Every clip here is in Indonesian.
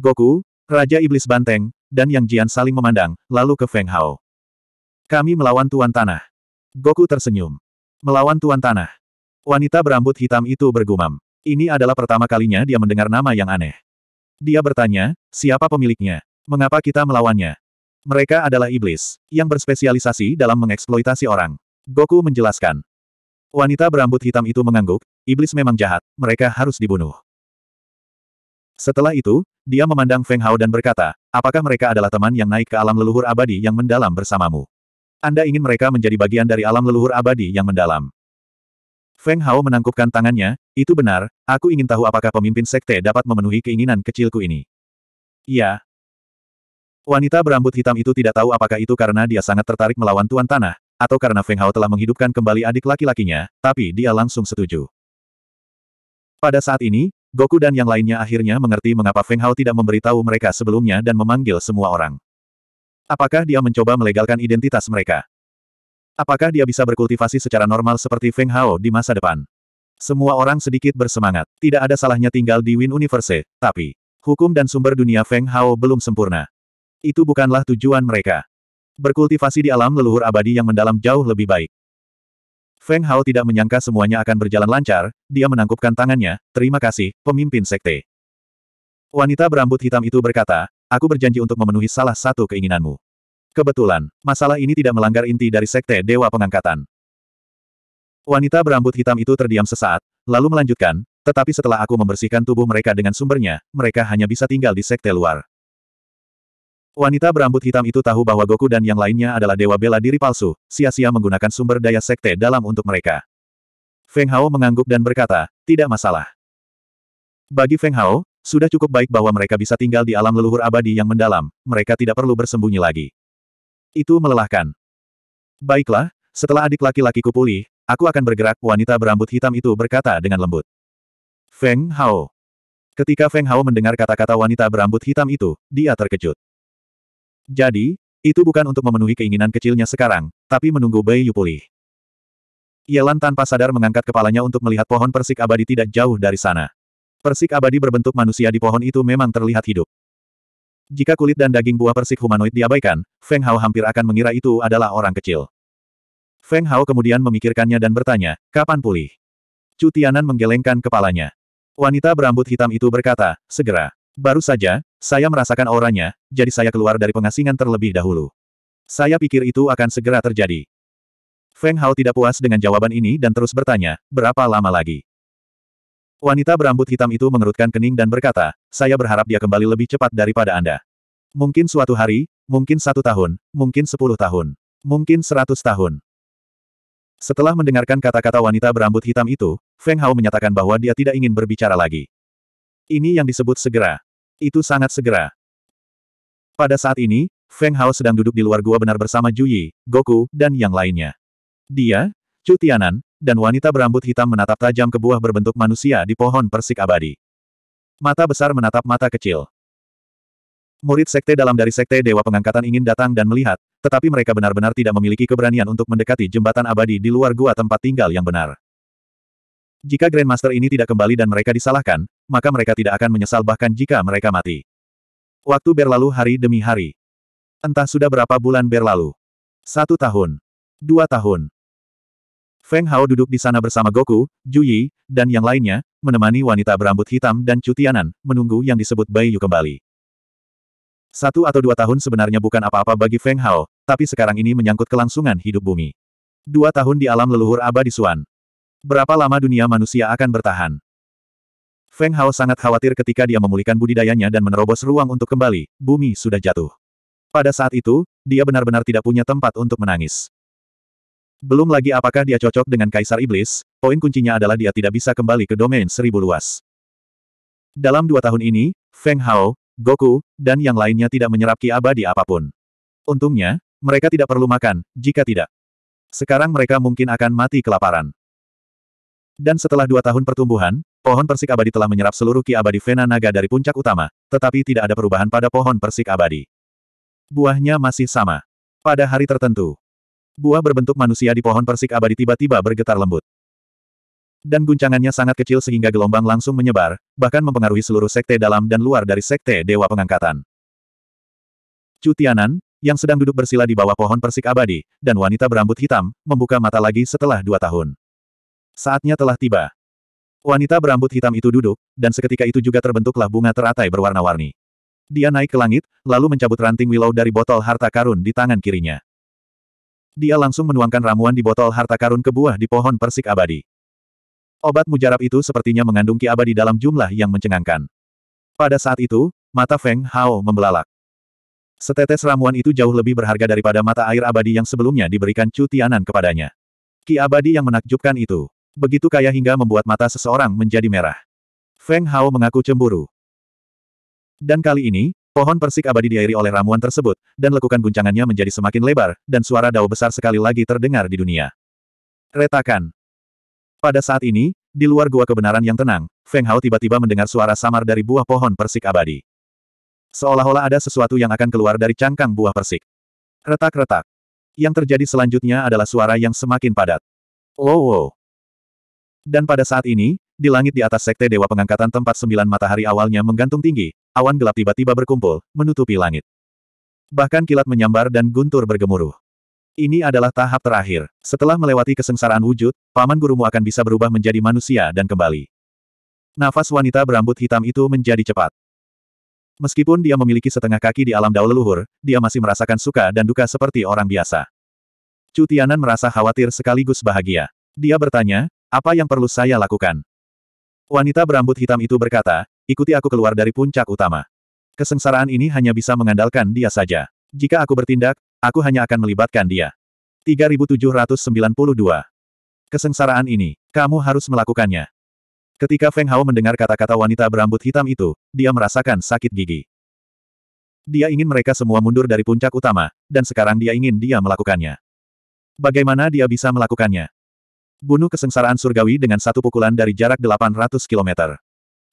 Goku, Raja Iblis Banteng, dan Yang Jian saling memandang, lalu ke Feng Hao. Kami melawan Tuan Tanah. Goku tersenyum. Melawan Tuan Tanah. Wanita berambut hitam itu bergumam. Ini adalah pertama kalinya dia mendengar nama yang aneh. Dia bertanya, siapa pemiliknya? Mengapa kita melawannya? Mereka adalah iblis, yang berspesialisasi dalam mengeksploitasi orang. Goku menjelaskan. Wanita berambut hitam itu mengangguk, iblis memang jahat, mereka harus dibunuh. Setelah itu, dia memandang Feng Hao dan berkata, apakah mereka adalah teman yang naik ke alam leluhur abadi yang mendalam bersamamu? Anda ingin mereka menjadi bagian dari alam leluhur abadi yang mendalam. Feng Hao menangkupkan tangannya, itu benar, aku ingin tahu apakah pemimpin sekte dapat memenuhi keinginan kecilku ini. Iya. Wanita berambut hitam itu tidak tahu apakah itu karena dia sangat tertarik melawan Tuan Tanah, atau karena Feng Hao telah menghidupkan kembali adik laki-lakinya, tapi dia langsung setuju. Pada saat ini, Goku dan yang lainnya akhirnya mengerti mengapa Feng Hao tidak memberitahu mereka sebelumnya dan memanggil semua orang. Apakah dia mencoba melegalkan identitas mereka? Apakah dia bisa berkultivasi secara normal seperti Feng Hao di masa depan? Semua orang sedikit bersemangat. Tidak ada salahnya tinggal di Win Universe, tapi hukum dan sumber dunia Feng Hao belum sempurna. Itu bukanlah tujuan mereka. Berkultivasi di alam leluhur abadi yang mendalam jauh lebih baik. Feng Hao tidak menyangka semuanya akan berjalan lancar, dia menangkupkan tangannya, terima kasih, pemimpin sekte. Wanita berambut hitam itu berkata, aku berjanji untuk memenuhi salah satu keinginanmu. Kebetulan, masalah ini tidak melanggar inti dari sekte Dewa Pengangkatan. Wanita berambut hitam itu terdiam sesaat, lalu melanjutkan, tetapi setelah aku membersihkan tubuh mereka dengan sumbernya, mereka hanya bisa tinggal di sekte luar. Wanita berambut hitam itu tahu bahwa Goku dan yang lainnya adalah dewa bela diri palsu, sia-sia menggunakan sumber daya sekte dalam untuk mereka. Feng Hao mengangguk dan berkata, tidak masalah. Bagi Feng Hao, sudah cukup baik bahwa mereka bisa tinggal di alam leluhur abadi yang mendalam, mereka tidak perlu bersembunyi lagi. Itu melelahkan. Baiklah, setelah adik laki-lakiku pulih, aku akan bergerak, wanita berambut hitam itu berkata dengan lembut. Feng Hao. Ketika Feng Hao mendengar kata-kata wanita berambut hitam itu, dia terkejut. Jadi, itu bukan untuk memenuhi keinginan kecilnya sekarang, tapi menunggu Bai Yu pulih. Yelan tanpa sadar mengangkat kepalanya untuk melihat pohon persik abadi tidak jauh dari sana. Persik abadi berbentuk manusia di pohon itu memang terlihat hidup. Jika kulit dan daging buah persik humanoid diabaikan, Feng Hao hampir akan mengira itu adalah orang kecil. Feng Hao kemudian memikirkannya dan bertanya, kapan pulih? Cutianan menggelengkan kepalanya. Wanita berambut hitam itu berkata, segera. Baru saja, saya merasakan auranya, jadi saya keluar dari pengasingan terlebih dahulu. Saya pikir itu akan segera terjadi. Feng Hao tidak puas dengan jawaban ini dan terus bertanya, berapa lama lagi? Wanita berambut hitam itu mengerutkan kening dan berkata, saya berharap dia kembali lebih cepat daripada Anda. Mungkin suatu hari, mungkin satu tahun, mungkin sepuluh tahun, mungkin seratus tahun. Setelah mendengarkan kata-kata wanita berambut hitam itu, Feng Hao menyatakan bahwa dia tidak ingin berbicara lagi. Ini yang disebut segera. Itu sangat segera. Pada saat ini, Feng Hao sedang duduk di luar gua benar bersama Juyi, Goku, dan yang lainnya. Dia, Chu Tianan, dan wanita berambut hitam menatap tajam ke buah berbentuk manusia di pohon persik abadi. Mata besar menatap mata kecil. Murid sekte dalam dari sekte Dewa Pengangkatan ingin datang dan melihat, tetapi mereka benar-benar tidak memiliki keberanian untuk mendekati jembatan abadi di luar gua tempat tinggal yang benar. Jika Grandmaster ini tidak kembali dan mereka disalahkan, maka mereka tidak akan menyesal bahkan jika mereka mati. Waktu berlalu hari demi hari. Entah sudah berapa bulan berlalu. Satu tahun. Dua tahun. Feng Hao duduk di sana bersama Goku, Ju Yi, dan yang lainnya, menemani wanita berambut hitam dan cutianan, menunggu yang disebut Bai Yu kembali. Satu atau dua tahun sebenarnya bukan apa-apa bagi Feng Hao, tapi sekarang ini menyangkut kelangsungan hidup bumi. Dua tahun di alam leluhur abadi Suan. Berapa lama dunia manusia akan bertahan? Feng Hao sangat khawatir ketika dia memulihkan budidayanya dan menerobos ruang untuk kembali, bumi sudah jatuh. Pada saat itu, dia benar-benar tidak punya tempat untuk menangis. Belum lagi apakah dia cocok dengan Kaisar Iblis, poin kuncinya adalah dia tidak bisa kembali ke domain seribu luas. Dalam dua tahun ini, Feng Hao, Goku, dan yang lainnya tidak menyerap ki abadi apapun. Untungnya, mereka tidak perlu makan, jika tidak. Sekarang mereka mungkin akan mati kelaparan. Dan setelah dua tahun pertumbuhan, pohon persik abadi telah menyerap seluruh ki abadi Vena Naga dari puncak utama, tetapi tidak ada perubahan pada pohon persik abadi. Buahnya masih sama. Pada hari tertentu, buah berbentuk manusia di pohon persik abadi tiba-tiba bergetar lembut. Dan guncangannya sangat kecil sehingga gelombang langsung menyebar, bahkan mempengaruhi seluruh sekte dalam dan luar dari sekte Dewa Pengangkatan. Cutianan, yang sedang duduk bersila di bawah pohon persik abadi, dan wanita berambut hitam, membuka mata lagi setelah dua tahun. Saatnya telah tiba. Wanita berambut hitam itu duduk, dan seketika itu juga terbentuklah bunga teratai berwarna-warni. Dia naik ke langit, lalu mencabut ranting willow dari botol harta karun di tangan kirinya. Dia langsung menuangkan ramuan di botol harta karun ke buah di pohon persik abadi. Obat mujarab itu sepertinya mengandung ki abadi dalam jumlah yang mencengangkan. Pada saat itu, mata Feng Hao membelalak. Setetes ramuan itu jauh lebih berharga daripada mata air abadi yang sebelumnya diberikan cutianan kepadanya. Ki abadi yang menakjubkan itu. Begitu kaya hingga membuat mata seseorang menjadi merah. Feng Hao mengaku cemburu. Dan kali ini, pohon persik abadi diairi oleh ramuan tersebut, dan lekukan guncangannya menjadi semakin lebar, dan suara dao besar sekali lagi terdengar di dunia. Retakan. Pada saat ini, di luar gua kebenaran yang tenang, Feng Hao tiba-tiba mendengar suara samar dari buah pohon persik abadi. Seolah-olah ada sesuatu yang akan keluar dari cangkang buah persik. Retak-retak. Yang terjadi selanjutnya adalah suara yang semakin padat. Wow, wow. Dan pada saat ini, di langit di atas sekte Dewa Pengangkatan tempat sembilan matahari awalnya menggantung tinggi, awan gelap tiba-tiba berkumpul, menutupi langit. Bahkan kilat menyambar dan guntur bergemuruh. Ini adalah tahap terakhir. Setelah melewati kesengsaraan wujud, paman gurumu akan bisa berubah menjadi manusia dan kembali. Nafas wanita berambut hitam itu menjadi cepat. Meskipun dia memiliki setengah kaki di alam daul leluhur, dia masih merasakan suka dan duka seperti orang biasa. Cutianan merasa khawatir sekaligus bahagia. Dia bertanya, apa yang perlu saya lakukan? Wanita berambut hitam itu berkata, ikuti aku keluar dari puncak utama. Kesengsaraan ini hanya bisa mengandalkan dia saja. Jika aku bertindak, aku hanya akan melibatkan dia. 3792. Kesengsaraan ini, kamu harus melakukannya. Ketika Feng Hao mendengar kata-kata wanita berambut hitam itu, dia merasakan sakit gigi. Dia ingin mereka semua mundur dari puncak utama, dan sekarang dia ingin dia melakukannya. Bagaimana dia bisa melakukannya? Bunuh kesengsaraan surgawi dengan satu pukulan dari jarak 800 km.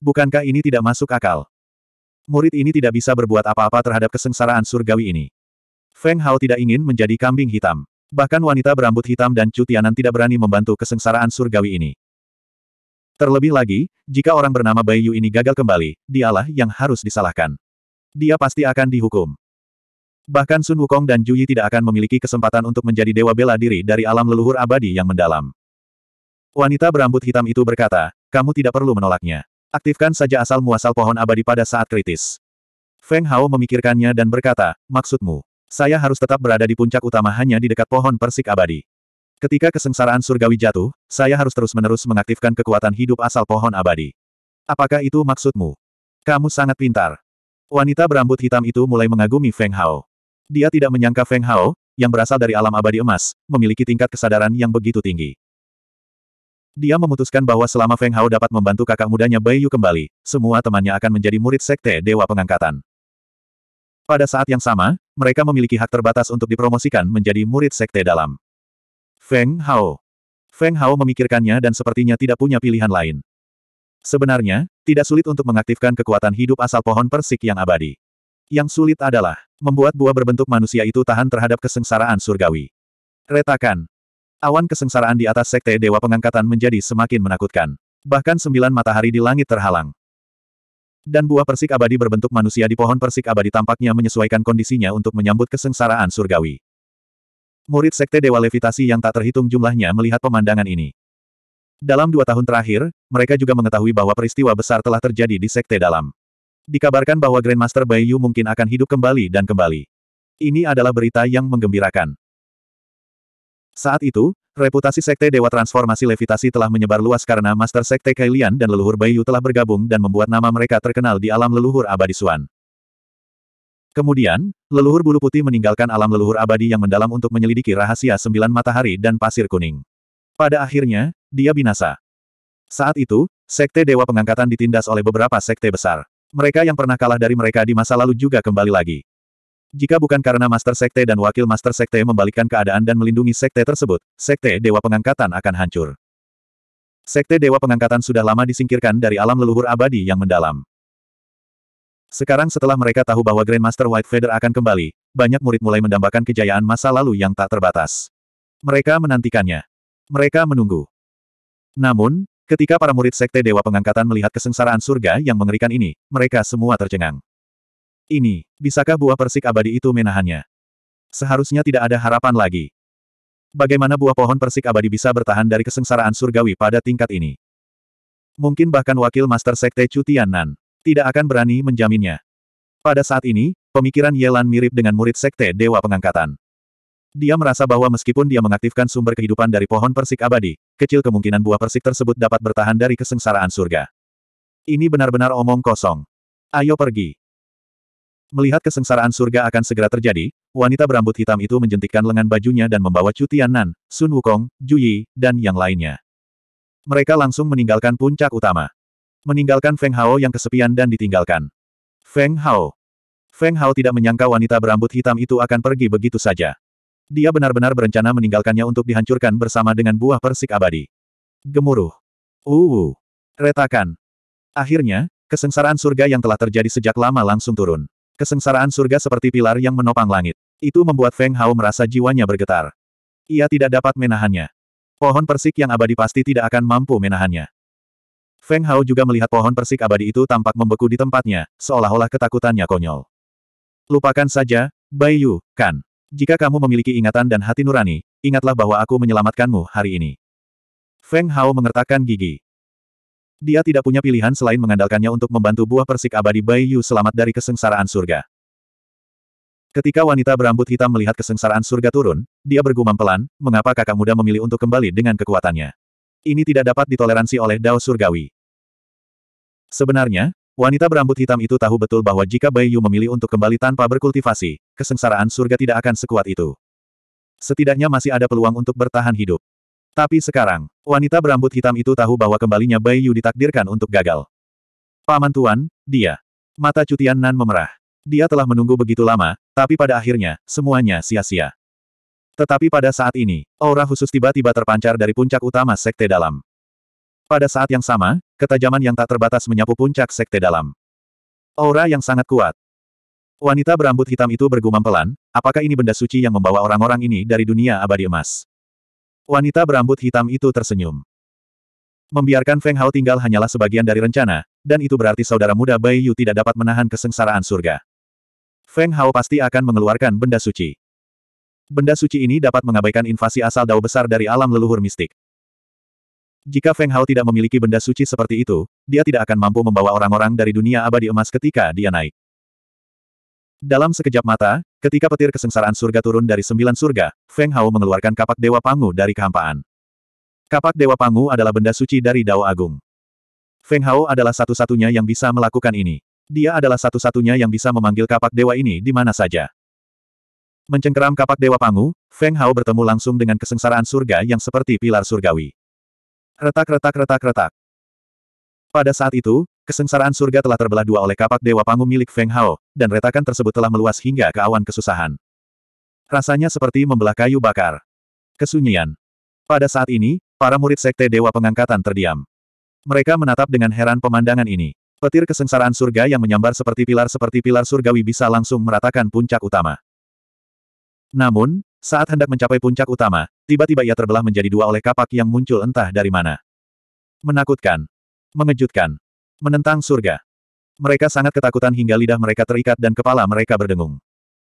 Bukankah ini tidak masuk akal? Murid ini tidak bisa berbuat apa-apa terhadap kesengsaraan surgawi ini. Feng Hao tidak ingin menjadi kambing hitam. Bahkan wanita berambut hitam dan cutianan tidak berani membantu kesengsaraan surgawi ini. Terlebih lagi, jika orang bernama Bai Yu ini gagal kembali, dialah yang harus disalahkan. Dia pasti akan dihukum. Bahkan Sun Wukong dan Ju Yi tidak akan memiliki kesempatan untuk menjadi dewa bela diri dari alam leluhur abadi yang mendalam. Wanita berambut hitam itu berkata, kamu tidak perlu menolaknya. Aktifkan saja asal-muasal pohon abadi pada saat kritis. Feng Hao memikirkannya dan berkata, maksudmu, saya harus tetap berada di puncak utama hanya di dekat pohon persik abadi. Ketika kesengsaraan surgawi jatuh, saya harus terus-menerus mengaktifkan kekuatan hidup asal pohon abadi. Apakah itu maksudmu? Kamu sangat pintar. Wanita berambut hitam itu mulai mengagumi Feng Hao. Dia tidak menyangka Feng Hao, yang berasal dari alam abadi emas, memiliki tingkat kesadaran yang begitu tinggi. Dia memutuskan bahwa selama Feng Hao dapat membantu kakak mudanya Bai Yu kembali, semua temannya akan menjadi murid sekte Dewa Pengangkatan. Pada saat yang sama, mereka memiliki hak terbatas untuk dipromosikan menjadi murid sekte dalam. Feng Hao. Feng Hao memikirkannya dan sepertinya tidak punya pilihan lain. Sebenarnya, tidak sulit untuk mengaktifkan kekuatan hidup asal pohon persik yang abadi. Yang sulit adalah membuat buah berbentuk manusia itu tahan terhadap kesengsaraan surgawi. Retakan, Awan kesengsaraan di atas sekte Dewa Pengangkatan menjadi semakin menakutkan. Bahkan sembilan matahari di langit terhalang. Dan buah persik abadi berbentuk manusia di pohon persik abadi tampaknya menyesuaikan kondisinya untuk menyambut kesengsaraan surgawi. Murid sekte Dewa Levitasi yang tak terhitung jumlahnya melihat pemandangan ini. Dalam dua tahun terakhir, mereka juga mengetahui bahwa peristiwa besar telah terjadi di sekte dalam. Dikabarkan bahwa Grandmaster Bai Yu mungkin akan hidup kembali dan kembali. Ini adalah berita yang menggembirakan. Saat itu, reputasi Sekte Dewa Transformasi Levitasi telah menyebar luas karena Master Sekte Kailian dan leluhur Bayu telah bergabung dan membuat nama mereka terkenal di alam leluhur abadi Suan. Kemudian, leluhur bulu putih meninggalkan alam leluhur abadi yang mendalam untuk menyelidiki rahasia sembilan matahari dan pasir kuning. Pada akhirnya, dia binasa. Saat itu, Sekte Dewa Pengangkatan ditindas oleh beberapa sekte besar. Mereka yang pernah kalah dari mereka di masa lalu juga kembali lagi. Jika bukan karena Master Sekte dan Wakil Master Sekte membalikkan keadaan dan melindungi Sekte tersebut, Sekte Dewa Pengangkatan akan hancur. Sekte Dewa Pengangkatan sudah lama disingkirkan dari alam leluhur abadi yang mendalam. Sekarang setelah mereka tahu bahwa Grandmaster White Feather akan kembali, banyak murid mulai mendambakan kejayaan masa lalu yang tak terbatas. Mereka menantikannya. Mereka menunggu. Namun, ketika para murid Sekte Dewa Pengangkatan melihat kesengsaraan surga yang mengerikan ini, mereka semua tercengang. Ini, bisakah buah persik abadi itu menahannya? Seharusnya tidak ada harapan lagi. Bagaimana buah pohon persik abadi bisa bertahan dari kesengsaraan surgawi pada tingkat ini? Mungkin bahkan wakil Master Sekte Tiannan tidak akan berani menjaminnya. Pada saat ini, pemikiran Yelan mirip dengan murid Sekte Dewa Pengangkatan. Dia merasa bahwa meskipun dia mengaktifkan sumber kehidupan dari pohon persik abadi, kecil kemungkinan buah persik tersebut dapat bertahan dari kesengsaraan surga. Ini benar-benar omong kosong. Ayo pergi. Melihat kesengsaraan surga akan segera terjadi, wanita berambut hitam itu menjentikkan lengan bajunya dan membawa cutian Tiannan, Sun Wukong, Juyi, dan yang lainnya. Mereka langsung meninggalkan puncak utama. Meninggalkan Feng Hao yang kesepian dan ditinggalkan. Feng Hao. Feng Hao tidak menyangka wanita berambut hitam itu akan pergi begitu saja. Dia benar-benar berencana meninggalkannya untuk dihancurkan bersama dengan buah persik abadi. Gemuruh. Uh. Retakan. Akhirnya, kesengsaraan surga yang telah terjadi sejak lama langsung turun. Kesengsaraan surga seperti pilar yang menopang langit. Itu membuat Feng Hao merasa jiwanya bergetar. Ia tidak dapat menahannya. Pohon persik yang abadi pasti tidak akan mampu menahannya. Feng Hao juga melihat pohon persik abadi itu tampak membeku di tempatnya, seolah-olah ketakutannya konyol. Lupakan saja, Bai Yu, kan. Jika kamu memiliki ingatan dan hati nurani, ingatlah bahwa aku menyelamatkanmu hari ini. Feng Hao mengertakkan gigi. Dia tidak punya pilihan selain mengandalkannya untuk membantu buah persik abadi Bai Yu selamat dari kesengsaraan surga. Ketika wanita berambut hitam melihat kesengsaraan surga turun, dia bergumam pelan, mengapa kakak muda memilih untuk kembali dengan kekuatannya. Ini tidak dapat ditoleransi oleh Dao Surgawi. Sebenarnya, wanita berambut hitam itu tahu betul bahwa jika Bai Yu memilih untuk kembali tanpa berkultivasi, kesengsaraan surga tidak akan sekuat itu. Setidaknya masih ada peluang untuk bertahan hidup. Tapi sekarang, wanita berambut hitam itu tahu bahwa kembalinya Bai Yu ditakdirkan untuk gagal. Paman Tuan, dia. Mata Cutian Nan memerah. Dia telah menunggu begitu lama, tapi pada akhirnya, semuanya sia-sia. Tetapi pada saat ini, aura khusus tiba-tiba terpancar dari puncak utama Sekte Dalam. Pada saat yang sama, ketajaman yang tak terbatas menyapu puncak Sekte Dalam. Aura yang sangat kuat, Wanita berambut hitam itu bergumam pelan, apakah ini benda suci yang membawa orang-orang ini dari dunia abadi emas? Wanita berambut hitam itu tersenyum. Membiarkan Feng Hao tinggal hanyalah sebagian dari rencana, dan itu berarti saudara muda Bai Yu tidak dapat menahan kesengsaraan surga. Feng Hao pasti akan mengeluarkan benda suci. Benda suci ini dapat mengabaikan invasi asal dao besar dari alam leluhur mistik. Jika Feng Hao tidak memiliki benda suci seperti itu, dia tidak akan mampu membawa orang-orang dari dunia abadi emas ketika dia naik. Dalam sekejap mata, Ketika petir kesengsaraan surga turun dari sembilan surga, Feng Hao mengeluarkan kapak Dewa Pangu dari kehampaan. Kapak Dewa Pangu adalah benda suci dari Dao Agung. Feng Hao adalah satu-satunya yang bisa melakukan ini. Dia adalah satu-satunya yang bisa memanggil kapak dewa ini di mana saja. Mencengkeram kapak Dewa Pangu, Feng Hao bertemu langsung dengan kesengsaraan surga yang seperti pilar surgawi. Retak-retak-retak-retak. Pada saat itu, Kesengsaraan surga telah terbelah dua oleh kapak Dewa panggung milik Feng Hao, dan retakan tersebut telah meluas hingga ke awan kesusahan. Rasanya seperti membelah kayu bakar. Kesunyian. Pada saat ini, para murid Sekte Dewa Pengangkatan terdiam. Mereka menatap dengan heran pemandangan ini. Petir kesengsaraan surga yang menyambar seperti pilar seperti pilar surgawi bisa langsung meratakan puncak utama. Namun, saat hendak mencapai puncak utama, tiba-tiba ia terbelah menjadi dua oleh kapak yang muncul entah dari mana. Menakutkan. Mengejutkan. Menentang surga. Mereka sangat ketakutan hingga lidah mereka terikat dan kepala mereka berdengung.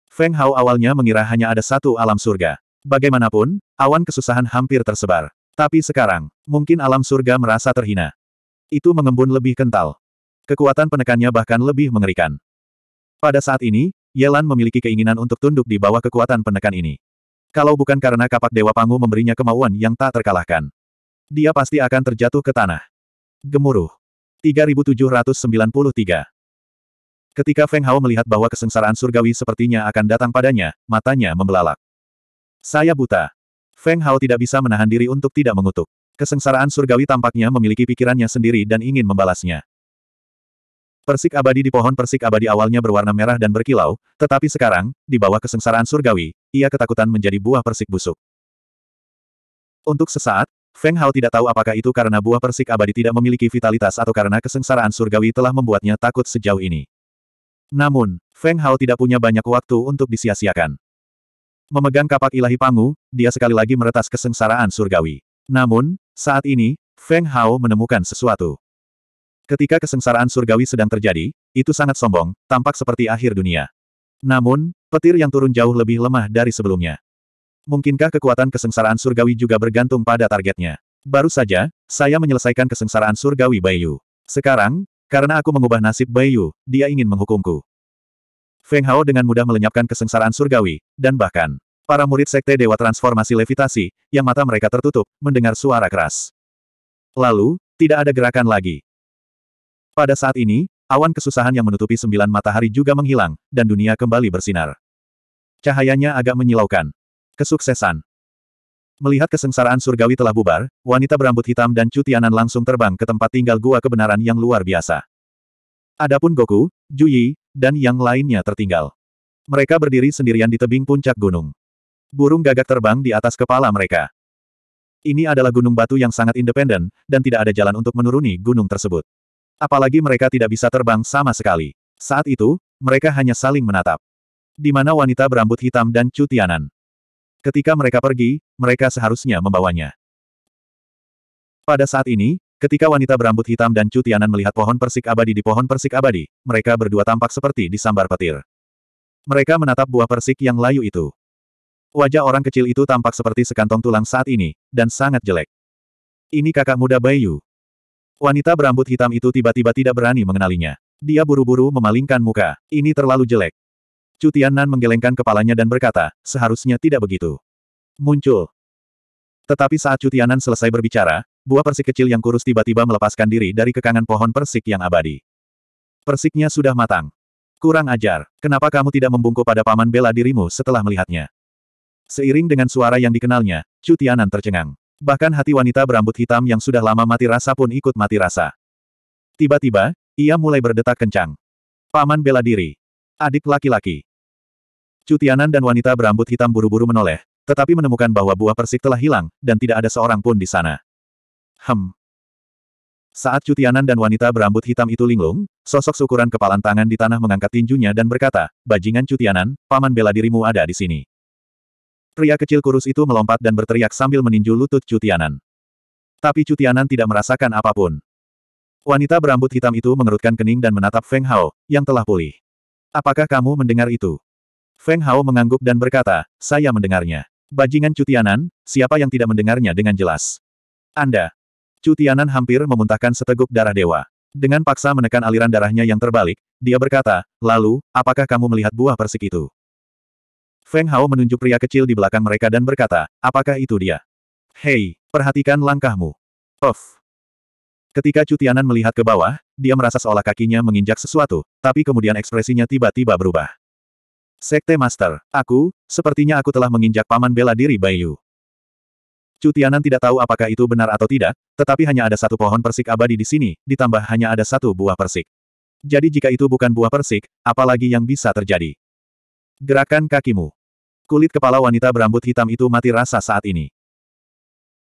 Feng Hao awalnya mengira hanya ada satu alam surga. Bagaimanapun, awan kesusahan hampir tersebar. Tapi sekarang, mungkin alam surga merasa terhina. Itu mengembun lebih kental. Kekuatan penekannya bahkan lebih mengerikan. Pada saat ini, Yelan memiliki keinginan untuk tunduk di bawah kekuatan penekan ini. Kalau bukan karena kapak Dewa Pangu memberinya kemauan yang tak terkalahkan. Dia pasti akan terjatuh ke tanah. Gemuruh. 3793. Ketika Feng Hao melihat bahwa kesengsaraan surgawi sepertinya akan datang padanya, matanya membelalak. Saya buta. Feng Hao tidak bisa menahan diri untuk tidak mengutuk. Kesengsaraan surgawi tampaknya memiliki pikirannya sendiri dan ingin membalasnya. Persik abadi di pohon persik abadi awalnya berwarna merah dan berkilau, tetapi sekarang, di bawah kesengsaraan surgawi, ia ketakutan menjadi buah persik busuk. Untuk sesaat, Feng Hao tidak tahu apakah itu karena buah persik abadi tidak memiliki vitalitas atau karena kesengsaraan surgawi telah membuatnya takut sejauh ini. Namun, Feng Hao tidak punya banyak waktu untuk disia-siakan. Memegang kapak ilahi Pangu, dia sekali lagi meretas kesengsaraan surgawi. Namun, saat ini, Feng Hao menemukan sesuatu. Ketika kesengsaraan surgawi sedang terjadi, itu sangat sombong, tampak seperti akhir dunia. Namun, petir yang turun jauh lebih lemah dari sebelumnya. Mungkinkah kekuatan kesengsaraan surgawi juga bergantung pada targetnya? Baru saja, saya menyelesaikan kesengsaraan surgawi Bayu. Sekarang, karena aku mengubah nasib Bayu, dia ingin menghukumku. Feng Hao dengan mudah melenyapkan kesengsaraan surgawi, dan bahkan, para murid sekte Dewa Transformasi Levitasi, yang mata mereka tertutup, mendengar suara keras. Lalu, tidak ada gerakan lagi. Pada saat ini, awan kesusahan yang menutupi sembilan matahari juga menghilang, dan dunia kembali bersinar. Cahayanya agak menyilaukan. Kesuksesan Melihat kesengsaraan surgawi telah bubar, wanita berambut hitam dan Cutianan langsung terbang ke tempat tinggal gua kebenaran yang luar biasa. Adapun Goku, Juyi, dan yang lainnya tertinggal. Mereka berdiri sendirian di tebing puncak gunung. Burung gagak terbang di atas kepala mereka. Ini adalah gunung batu yang sangat independen, dan tidak ada jalan untuk menuruni gunung tersebut. Apalagi mereka tidak bisa terbang sama sekali. Saat itu, mereka hanya saling menatap. Di mana wanita berambut hitam dan Cutianan. Ketika mereka pergi, mereka seharusnya membawanya. Pada saat ini, ketika wanita berambut hitam dan Cutianan melihat pohon persik abadi di pohon persik abadi, mereka berdua tampak seperti disambar petir. Mereka menatap buah persik yang layu itu. Wajah orang kecil itu tampak seperti sekantong tulang saat ini, dan sangat jelek. Ini kakak muda Bayu. Wanita berambut hitam itu tiba-tiba tidak berani mengenalinya. Dia buru-buru memalingkan muka. Ini terlalu jelek. Cu Tiannan menggelengkan kepalanya dan berkata, seharusnya tidak begitu. Muncul. Tetapi saat Cu Tiannan selesai berbicara, buah persik kecil yang kurus tiba-tiba melepaskan diri dari kekangan pohon persik yang abadi. Persiknya sudah matang. Kurang ajar, kenapa kamu tidak membungkuk pada paman bela dirimu setelah melihatnya? Seiring dengan suara yang dikenalnya, Cu Tiannan tercengang. Bahkan hati wanita berambut hitam yang sudah lama mati rasa pun ikut mati rasa. Tiba-tiba, ia mulai berdetak kencang. Paman bela diri. Adik laki-laki. Cutianan dan wanita berambut hitam buru-buru menoleh, tetapi menemukan bahwa buah persik telah hilang, dan tidak ada seorang pun di sana. Hem. Saat Cutianan dan wanita berambut hitam itu linglung, sosok seukuran kepalan tangan di tanah mengangkat tinjunya dan berkata, Bajingan Cutianan, paman bela dirimu ada di sini. Pria kecil kurus itu melompat dan berteriak sambil meninju lutut Cutianan. Tapi Cutianan tidak merasakan apapun. Wanita berambut hitam itu mengerutkan kening dan menatap Feng Hao, yang telah pulih. Apakah kamu mendengar itu? Feng Hao mengangguk dan berkata, saya mendengarnya. Bajingan Cutianan, siapa yang tidak mendengarnya dengan jelas? Anda. Cutianan hampir memuntahkan seteguk darah dewa. Dengan paksa menekan aliran darahnya yang terbalik, dia berkata, lalu, apakah kamu melihat buah persik itu? Feng Hao menunjuk pria kecil di belakang mereka dan berkata, apakah itu dia? Hei, perhatikan langkahmu. Of. Ketika Cutianan melihat ke bawah, dia merasa seolah kakinya menginjak sesuatu, tapi kemudian ekspresinya tiba-tiba berubah. Sekte Master, aku, sepertinya aku telah menginjak paman bela diri Bayu. Cutianan tidak tahu apakah itu benar atau tidak, tetapi hanya ada satu pohon persik abadi di sini, ditambah hanya ada satu buah persik. Jadi jika itu bukan buah persik, apalagi yang bisa terjadi? Gerakan kakimu. Kulit kepala wanita berambut hitam itu mati rasa saat ini.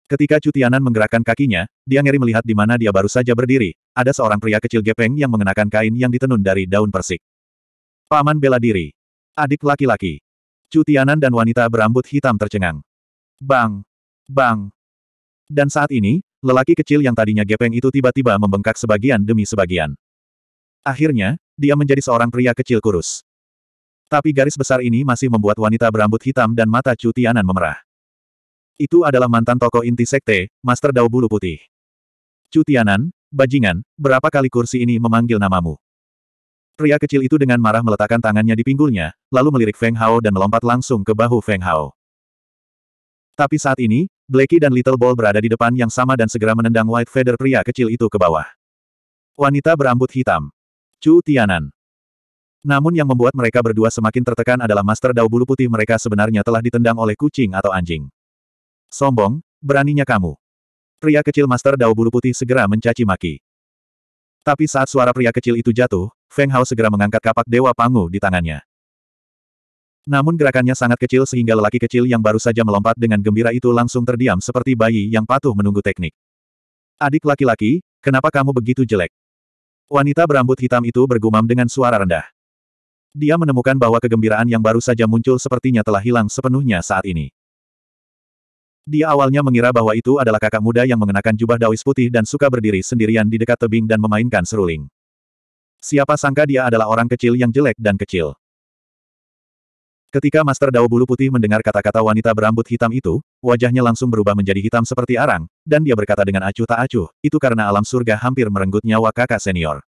Ketika Cutianan menggerakkan kakinya, dia ngeri melihat di mana dia baru saja berdiri, ada seorang pria kecil gepeng yang mengenakan kain yang ditenun dari daun persik. Paman bela diri, Adik laki-laki. Cutianan dan wanita berambut hitam tercengang. Bang! Bang! Dan saat ini, lelaki kecil yang tadinya gepeng itu tiba-tiba membengkak sebagian demi sebagian. Akhirnya, dia menjadi seorang pria kecil kurus. Tapi garis besar ini masih membuat wanita berambut hitam dan mata cutianan memerah. Itu adalah mantan toko inti sekte, Master Dao Bulu Putih. Cutianan, bajingan, berapa kali kursi ini memanggil namamu? Pria kecil itu dengan marah meletakkan tangannya di pinggulnya, lalu melirik Feng Hao dan melompat langsung ke bahu Feng Hao. Tapi saat ini, Blakey dan Little Ball berada di depan yang sama dan segera menendang White Feather pria kecil itu ke bawah. Wanita berambut hitam. Chu Tianan. Namun yang membuat mereka berdua semakin tertekan adalah Master Dao bulu putih mereka sebenarnya telah ditendang oleh kucing atau anjing. Sombong, beraninya kamu. Pria kecil Master Dao bulu putih segera mencaci maki. Tapi saat suara pria kecil itu jatuh, Feng Hao segera mengangkat kapak Dewa Pangu di tangannya. Namun gerakannya sangat kecil sehingga lelaki kecil yang baru saja melompat dengan gembira itu langsung terdiam seperti bayi yang patuh menunggu teknik. Adik laki-laki, kenapa kamu begitu jelek? Wanita berambut hitam itu bergumam dengan suara rendah. Dia menemukan bahwa kegembiraan yang baru saja muncul sepertinya telah hilang sepenuhnya saat ini. Dia awalnya mengira bahwa itu adalah kakak muda yang mengenakan jubah dawis putih dan suka berdiri sendirian di dekat tebing dan memainkan seruling. Siapa sangka dia adalah orang kecil yang jelek dan kecil. Ketika Master Dao Bulu Putih mendengar kata-kata wanita berambut hitam itu, wajahnya langsung berubah menjadi hitam seperti arang, dan dia berkata dengan acuh tak acuh, itu karena alam surga hampir merenggut nyawa kakak senior.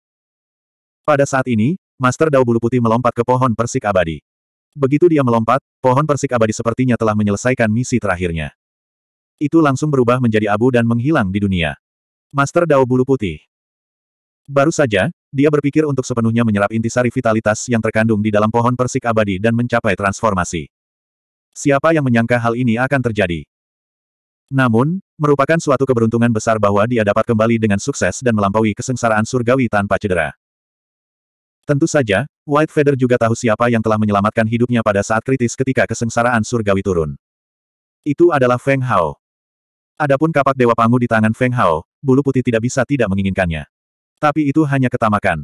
Pada saat ini, Master Dao Bulu Putih melompat ke pohon persik abadi. Begitu dia melompat, pohon persik abadi sepertinya telah menyelesaikan misi terakhirnya. Itu langsung berubah menjadi abu dan menghilang di dunia. Master Dao Bulu Putih Baru saja, dia berpikir untuk sepenuhnya menyerap intisari vitalitas yang terkandung di dalam pohon persik abadi dan mencapai transformasi. Siapa yang menyangka hal ini akan terjadi? Namun, merupakan suatu keberuntungan besar bahwa dia dapat kembali dengan sukses dan melampaui kesengsaraan surgawi tanpa cedera. Tentu saja, White Feather juga tahu siapa yang telah menyelamatkan hidupnya pada saat kritis ketika kesengsaraan surgawi turun. Itu adalah Feng Hao. Adapun kapak Dewa Pangu di tangan Feng Hao, bulu putih tidak bisa tidak menginginkannya. Tapi itu hanya ketamakan.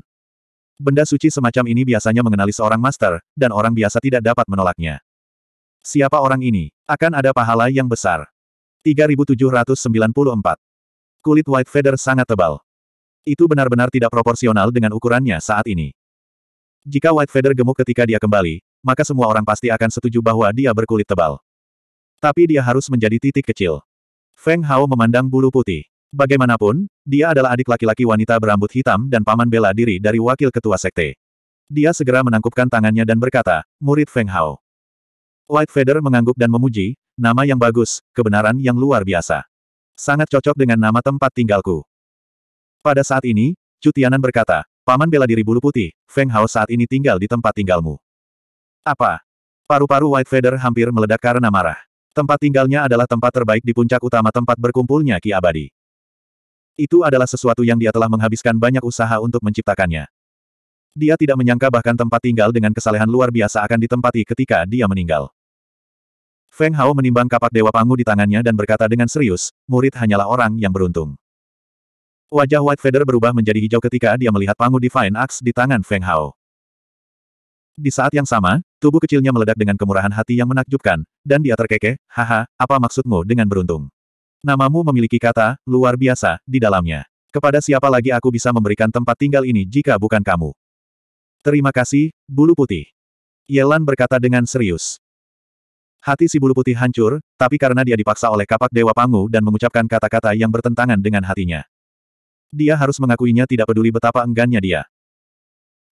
Benda suci semacam ini biasanya mengenali seorang master, dan orang biasa tidak dapat menolaknya. Siapa orang ini? Akan ada pahala yang besar. 3794. Kulit White Feather sangat tebal. Itu benar-benar tidak proporsional dengan ukurannya saat ini. Jika White Feather gemuk ketika dia kembali, maka semua orang pasti akan setuju bahwa dia berkulit tebal. Tapi dia harus menjadi titik kecil. Feng Hao memandang bulu putih. Bagaimanapun, dia adalah adik laki-laki wanita berambut hitam dan paman bela diri dari wakil ketua sekte. Dia segera menangkupkan tangannya dan berkata, murid Feng Hao. White Feather mengangguk dan memuji, nama yang bagus, kebenaran yang luar biasa. Sangat cocok dengan nama tempat tinggalku. Pada saat ini, Cutianan berkata, paman bela diri bulu putih, Feng Hao saat ini tinggal di tempat tinggalmu. Apa? Paru-paru White Feather hampir meledak karena marah. Tempat tinggalnya adalah tempat terbaik di puncak utama tempat berkumpulnya Ki Abadi. Itu adalah sesuatu yang dia telah menghabiskan banyak usaha untuk menciptakannya. Dia tidak menyangka bahkan tempat tinggal dengan kesalehan luar biasa akan ditempati ketika dia meninggal. Feng Hao menimbang kapak Dewa Pangu di tangannya dan berkata dengan serius, murid hanyalah orang yang beruntung. Wajah White Feather berubah menjadi hijau ketika dia melihat Pangu Divine Axe di tangan Feng Hao. Di saat yang sama, tubuh kecilnya meledak dengan kemurahan hati yang menakjubkan, dan dia terkekeh, haha, apa maksudmu dengan beruntung? Namamu memiliki kata, luar biasa, di dalamnya. Kepada siapa lagi aku bisa memberikan tempat tinggal ini jika bukan kamu? Terima kasih, bulu putih. Yelan berkata dengan serius. Hati si bulu putih hancur, tapi karena dia dipaksa oleh kapak Dewa Pangu dan mengucapkan kata-kata yang bertentangan dengan hatinya. Dia harus mengakuinya tidak peduli betapa enggannya dia.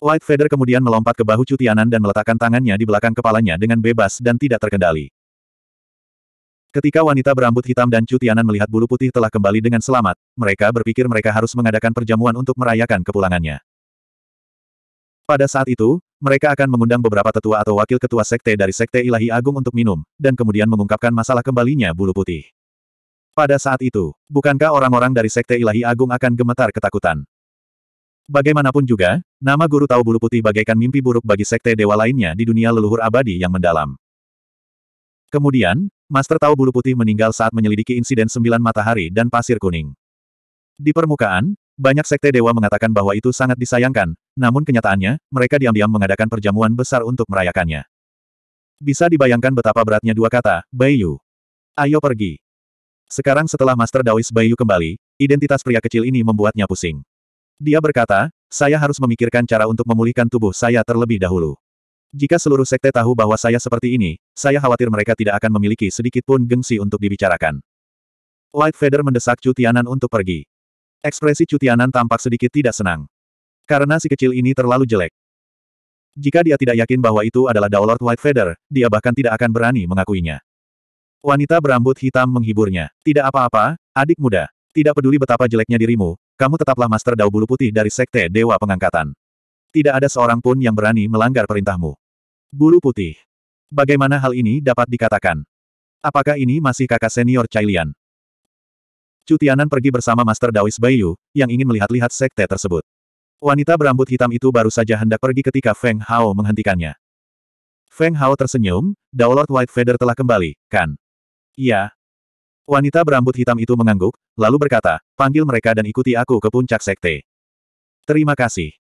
White Feather kemudian melompat ke bahu Cutianan dan meletakkan tangannya di belakang kepalanya dengan bebas dan tidak terkendali. Ketika wanita berambut hitam dan Cutianan melihat bulu putih telah kembali dengan selamat, mereka berpikir mereka harus mengadakan perjamuan untuk merayakan kepulangannya. Pada saat itu, mereka akan mengundang beberapa tetua atau wakil ketua sekte dari Sekte Ilahi Agung untuk minum, dan kemudian mengungkapkan masalah kembalinya bulu putih. Pada saat itu, bukankah orang-orang dari Sekte Ilahi Agung akan gemetar ketakutan? Bagaimanapun juga, nama guru tahu bulu putih bagaikan mimpi buruk bagi sekte dewa lainnya di dunia leluhur abadi yang mendalam. Kemudian, Master Tau Bulu Putih meninggal saat menyelidiki insiden sembilan matahari dan pasir kuning. Di permukaan, banyak sekte dewa mengatakan bahwa itu sangat disayangkan, namun kenyataannya, mereka diam-diam mengadakan perjamuan besar untuk merayakannya. Bisa dibayangkan betapa beratnya dua kata, Bayu. Ayo pergi. Sekarang setelah Master Daois Bayu kembali, identitas pria kecil ini membuatnya pusing. Dia berkata, saya harus memikirkan cara untuk memulihkan tubuh saya terlebih dahulu. Jika seluruh sekte tahu bahwa saya seperti ini, saya khawatir mereka tidak akan memiliki sedikit pun gengsi untuk dibicarakan. White Feather mendesak Cutianan untuk pergi. Ekspresi Cutianan tampak sedikit tidak senang. Karena si kecil ini terlalu jelek. Jika dia tidak yakin bahwa itu adalah Daulord White Feather, dia bahkan tidak akan berani mengakuinya. Wanita berambut hitam menghiburnya. Tidak apa-apa, adik muda. Tidak peduli betapa jeleknya dirimu, kamu tetaplah Master Dao Bulu Putih dari Sekte Dewa Pengangkatan. Tidak ada seorang pun yang berani melanggar perintahmu. Bulu putih. Bagaimana hal ini dapat dikatakan? Apakah ini masih kakak senior Cailian? Cutianan pergi bersama Master Dawis Bayu, yang ingin melihat-lihat sekte tersebut. Wanita berambut hitam itu baru saja hendak pergi ketika Feng Hao menghentikannya. Feng Hao tersenyum, Daulord White Feather telah kembali, kan? Iya. Wanita berambut hitam itu mengangguk, lalu berkata, panggil mereka dan ikuti aku ke puncak sekte. Terima kasih.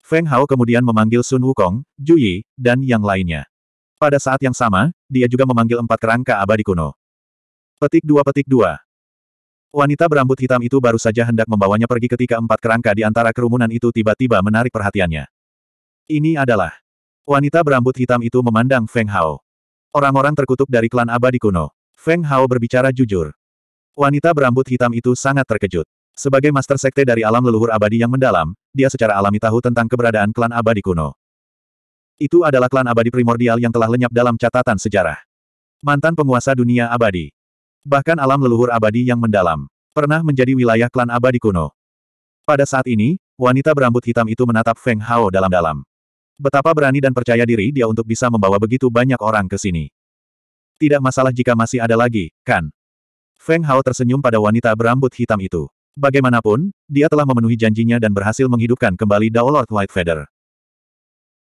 Feng Hao kemudian memanggil Sun Wukong, Ju Yi, dan yang lainnya. Pada saat yang sama, dia juga memanggil empat kerangka abadi kuno. Petik dua petik dua. Wanita berambut hitam itu baru saja hendak membawanya pergi ketika empat kerangka di antara kerumunan itu tiba-tiba menarik perhatiannya. Ini adalah. Wanita berambut hitam itu memandang Feng Hao. Orang-orang terkutuk dari klan abadi kuno. Feng Hao berbicara jujur. Wanita berambut hitam itu sangat terkejut. Sebagai master sekte dari alam leluhur abadi yang mendalam, dia secara alami tahu tentang keberadaan klan abadi kuno. Itu adalah klan abadi primordial yang telah lenyap dalam catatan sejarah. Mantan penguasa dunia abadi. Bahkan alam leluhur abadi yang mendalam. Pernah menjadi wilayah klan abadi kuno. Pada saat ini, wanita berambut hitam itu menatap Feng Hao dalam-dalam. Betapa berani dan percaya diri dia untuk bisa membawa begitu banyak orang ke sini. Tidak masalah jika masih ada lagi, kan? Feng Hao tersenyum pada wanita berambut hitam itu. Bagaimanapun, dia telah memenuhi janjinya dan berhasil menghidupkan kembali Daolord Feather.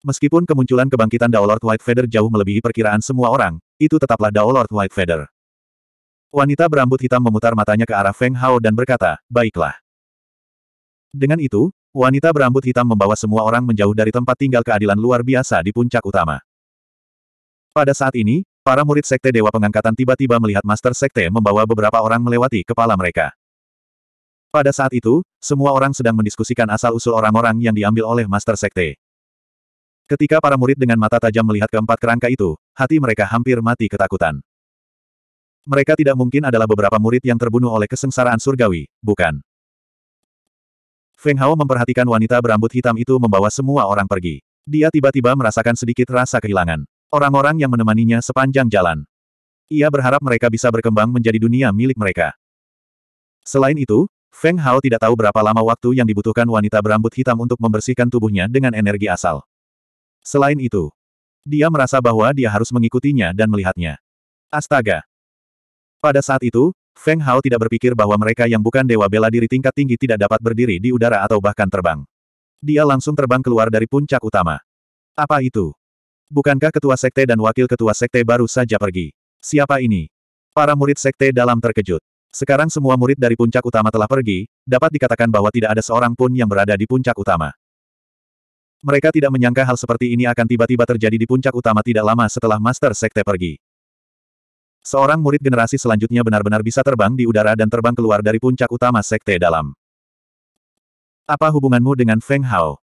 Meskipun kemunculan kebangkitan Daolord Feather jauh melebihi perkiraan semua orang, itu tetaplah Daolord Feather. Wanita berambut hitam memutar matanya ke arah Feng Hao dan berkata, baiklah. Dengan itu, wanita berambut hitam membawa semua orang menjauh dari tempat tinggal keadilan luar biasa di puncak utama. Pada saat ini, para murid Sekte Dewa Pengangkatan tiba-tiba melihat Master Sekte membawa beberapa orang melewati kepala mereka. Pada saat itu, semua orang sedang mendiskusikan asal-usul orang-orang yang diambil oleh Master Sekte. Ketika para murid dengan mata tajam melihat keempat kerangka itu, hati mereka hampir mati ketakutan. Mereka tidak mungkin adalah beberapa murid yang terbunuh oleh kesengsaraan surgawi, bukan? Feng Hao memperhatikan wanita berambut hitam itu membawa semua orang pergi. Dia tiba-tiba merasakan sedikit rasa kehilangan. Orang-orang yang menemaninya sepanjang jalan. Ia berharap mereka bisa berkembang menjadi dunia milik mereka. Selain itu, Feng Hao tidak tahu berapa lama waktu yang dibutuhkan wanita berambut hitam untuk membersihkan tubuhnya dengan energi asal. Selain itu, dia merasa bahwa dia harus mengikutinya dan melihatnya. Astaga! Pada saat itu, Feng Hao tidak berpikir bahwa mereka yang bukan dewa bela diri tingkat tinggi tidak dapat berdiri di udara atau bahkan terbang. Dia langsung terbang keluar dari puncak utama. Apa itu? Bukankah ketua sekte dan wakil ketua sekte baru saja pergi? Siapa ini? Para murid sekte dalam terkejut. Sekarang semua murid dari puncak utama telah pergi, dapat dikatakan bahwa tidak ada seorang pun yang berada di puncak utama. Mereka tidak menyangka hal seperti ini akan tiba-tiba terjadi di puncak utama tidak lama setelah Master Sekte pergi. Seorang murid generasi selanjutnya benar-benar bisa terbang di udara dan terbang keluar dari puncak utama Sekte dalam. Apa hubunganmu dengan Feng Hao?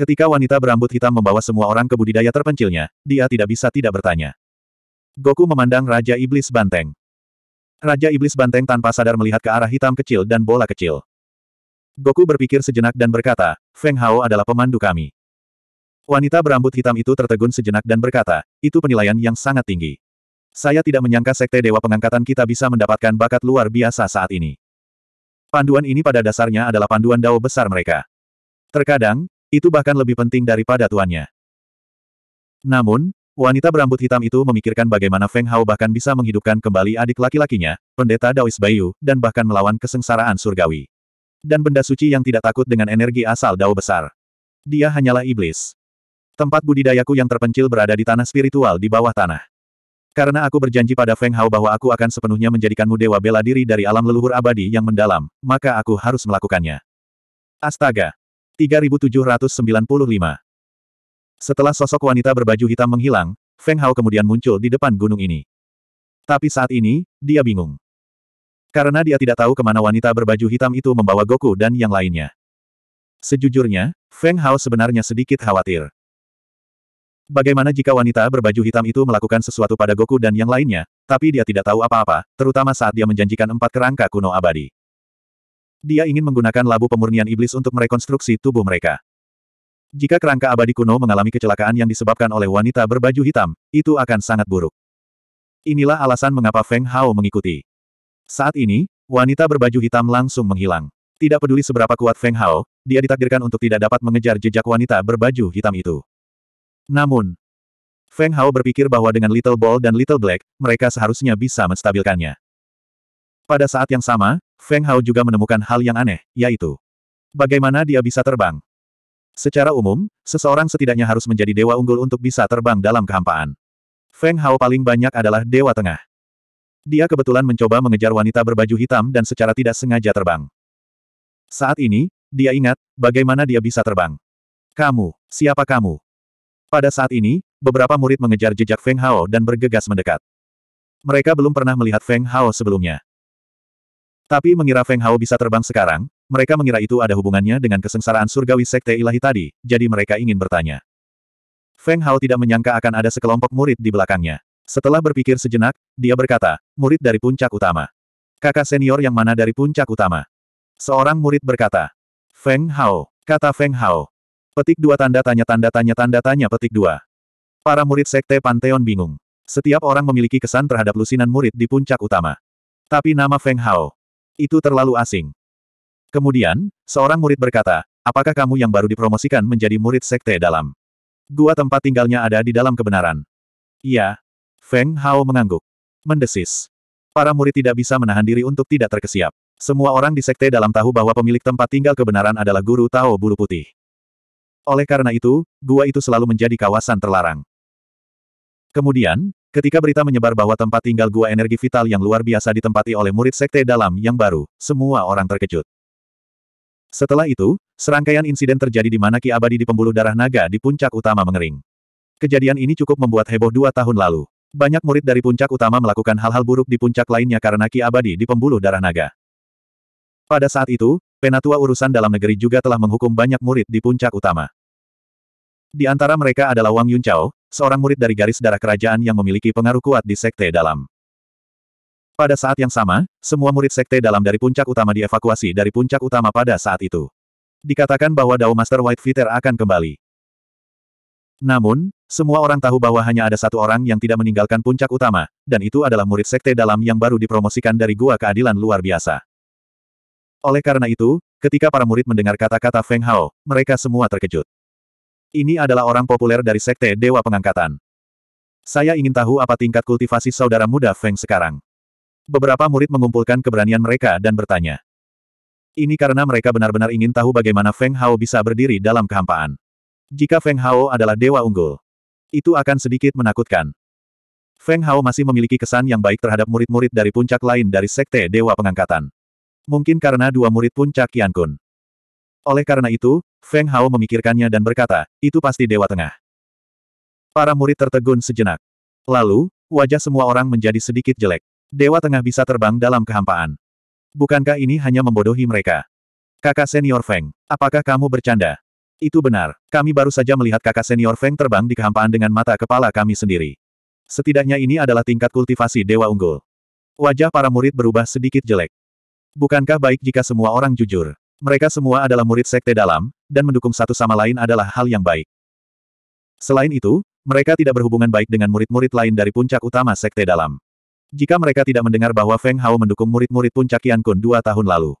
Ketika wanita berambut hitam membawa semua orang ke budidaya terpencilnya, dia tidak bisa tidak bertanya. Goku memandang Raja Iblis Banteng. Raja Iblis Banteng tanpa sadar melihat ke arah hitam kecil dan bola kecil. Goku berpikir sejenak dan berkata, Feng Hao adalah pemandu kami. Wanita berambut hitam itu tertegun sejenak dan berkata, itu penilaian yang sangat tinggi. Saya tidak menyangka Sekte Dewa Pengangkatan kita bisa mendapatkan bakat luar biasa saat ini. Panduan ini pada dasarnya adalah panduan dao besar mereka. Terkadang, itu bahkan lebih penting daripada tuannya. Namun, Wanita berambut hitam itu memikirkan bagaimana Feng Hao bahkan bisa menghidupkan kembali adik laki-lakinya, pendeta Daois Bayu, dan bahkan melawan kesengsaraan surgawi. Dan benda suci yang tidak takut dengan energi asal Dao besar. Dia hanyalah iblis. Tempat budidayaku yang terpencil berada di tanah spiritual di bawah tanah. Karena aku berjanji pada Feng Hao bahwa aku akan sepenuhnya menjadikanmu dewa bela diri dari alam leluhur abadi yang mendalam, maka aku harus melakukannya. Astaga! 3795 setelah sosok wanita berbaju hitam menghilang, Feng Hao kemudian muncul di depan gunung ini. Tapi saat ini, dia bingung. Karena dia tidak tahu kemana wanita berbaju hitam itu membawa Goku dan yang lainnya. Sejujurnya, Feng Hao sebenarnya sedikit khawatir. Bagaimana jika wanita berbaju hitam itu melakukan sesuatu pada Goku dan yang lainnya, tapi dia tidak tahu apa-apa, terutama saat dia menjanjikan empat kerangka kuno abadi. Dia ingin menggunakan labu pemurnian iblis untuk merekonstruksi tubuh mereka. Jika kerangka abadi kuno mengalami kecelakaan yang disebabkan oleh wanita berbaju hitam, itu akan sangat buruk. Inilah alasan mengapa Feng Hao mengikuti. Saat ini, wanita berbaju hitam langsung menghilang. Tidak peduli seberapa kuat Feng Hao, dia ditakdirkan untuk tidak dapat mengejar jejak wanita berbaju hitam itu. Namun, Feng Hao berpikir bahwa dengan Little Ball dan Little Black, mereka seharusnya bisa menstabilkannya. Pada saat yang sama, Feng Hao juga menemukan hal yang aneh, yaitu bagaimana dia bisa terbang. Secara umum, seseorang setidaknya harus menjadi dewa unggul untuk bisa terbang dalam kehampaan. Feng Hao paling banyak adalah dewa tengah. Dia kebetulan mencoba mengejar wanita berbaju hitam dan secara tidak sengaja terbang. Saat ini, dia ingat, bagaimana dia bisa terbang. Kamu, siapa kamu? Pada saat ini, beberapa murid mengejar jejak Feng Hao dan bergegas mendekat. Mereka belum pernah melihat Feng Hao sebelumnya. Tapi mengira Feng Hao bisa terbang sekarang, mereka mengira itu ada hubungannya dengan kesengsaraan surgawi sekte ilahi tadi, jadi mereka ingin bertanya. Feng Hao tidak menyangka akan ada sekelompok murid di belakangnya. Setelah berpikir sejenak, dia berkata, murid dari puncak utama. Kakak senior yang mana dari puncak utama? Seorang murid berkata. Feng Hao, kata Feng Hao. Petik dua tanda tanya tanda tanya tanda tanya petik dua. Para murid sekte Pantheon bingung. Setiap orang memiliki kesan terhadap lusinan murid di puncak utama. Tapi nama Feng Hao. Itu terlalu asing. Kemudian, seorang murid berkata, apakah kamu yang baru dipromosikan menjadi murid sekte dalam? Gua tempat tinggalnya ada di dalam kebenaran. Iya. Feng Hao mengangguk. Mendesis. Para murid tidak bisa menahan diri untuk tidak terkesiap. Semua orang di sekte dalam tahu bahwa pemilik tempat tinggal kebenaran adalah guru Tao Bulu Putih. Oleh karena itu, gua itu selalu menjadi kawasan terlarang. Kemudian, ketika berita menyebar bahwa tempat tinggal gua energi vital yang luar biasa ditempati oleh murid sekte dalam yang baru, semua orang terkejut. Setelah itu, serangkaian insiden terjadi di mana Ki Abadi di pembuluh darah naga di puncak utama mengering. Kejadian ini cukup membuat heboh dua tahun lalu. Banyak murid dari puncak utama melakukan hal-hal buruk di puncak lainnya karena Ki Abadi di pembuluh darah naga. Pada saat itu, penatua urusan dalam negeri juga telah menghukum banyak murid di puncak utama. Di antara mereka adalah Wang Yunchao, seorang murid dari garis darah kerajaan yang memiliki pengaruh kuat di sekte dalam. Pada saat yang sama, semua murid sekte dalam dari puncak utama dievakuasi dari puncak utama pada saat itu. Dikatakan bahwa Dao Master White Fitter akan kembali. Namun, semua orang tahu bahwa hanya ada satu orang yang tidak meninggalkan puncak utama, dan itu adalah murid sekte dalam yang baru dipromosikan dari Gua Keadilan luar biasa. Oleh karena itu, ketika para murid mendengar kata-kata Feng Hao, mereka semua terkejut. Ini adalah orang populer dari sekte Dewa Pengangkatan. Saya ingin tahu apa tingkat kultivasi saudara muda Feng sekarang. Beberapa murid mengumpulkan keberanian mereka dan bertanya. Ini karena mereka benar-benar ingin tahu bagaimana Feng Hao bisa berdiri dalam kehampaan. Jika Feng Hao adalah dewa unggul, itu akan sedikit menakutkan. Feng Hao masih memiliki kesan yang baik terhadap murid-murid dari puncak lain dari Sekte Dewa Pengangkatan. Mungkin karena dua murid puncak Kian Kun. Oleh karena itu, Feng Hao memikirkannya dan berkata, itu pasti Dewa Tengah. Para murid tertegun sejenak. Lalu, wajah semua orang menjadi sedikit jelek. Dewa Tengah bisa terbang dalam kehampaan. Bukankah ini hanya membodohi mereka? Kakak senior Feng, apakah kamu bercanda? Itu benar, kami baru saja melihat kakak senior Feng terbang di kehampaan dengan mata kepala kami sendiri. Setidaknya ini adalah tingkat kultivasi Dewa Unggul. Wajah para murid berubah sedikit jelek. Bukankah baik jika semua orang jujur? Mereka semua adalah murid sekte dalam, dan mendukung satu sama lain adalah hal yang baik. Selain itu, mereka tidak berhubungan baik dengan murid-murid lain dari puncak utama sekte dalam jika mereka tidak mendengar bahwa Feng Hao mendukung murid-murid puncak Qian Kun dua tahun lalu.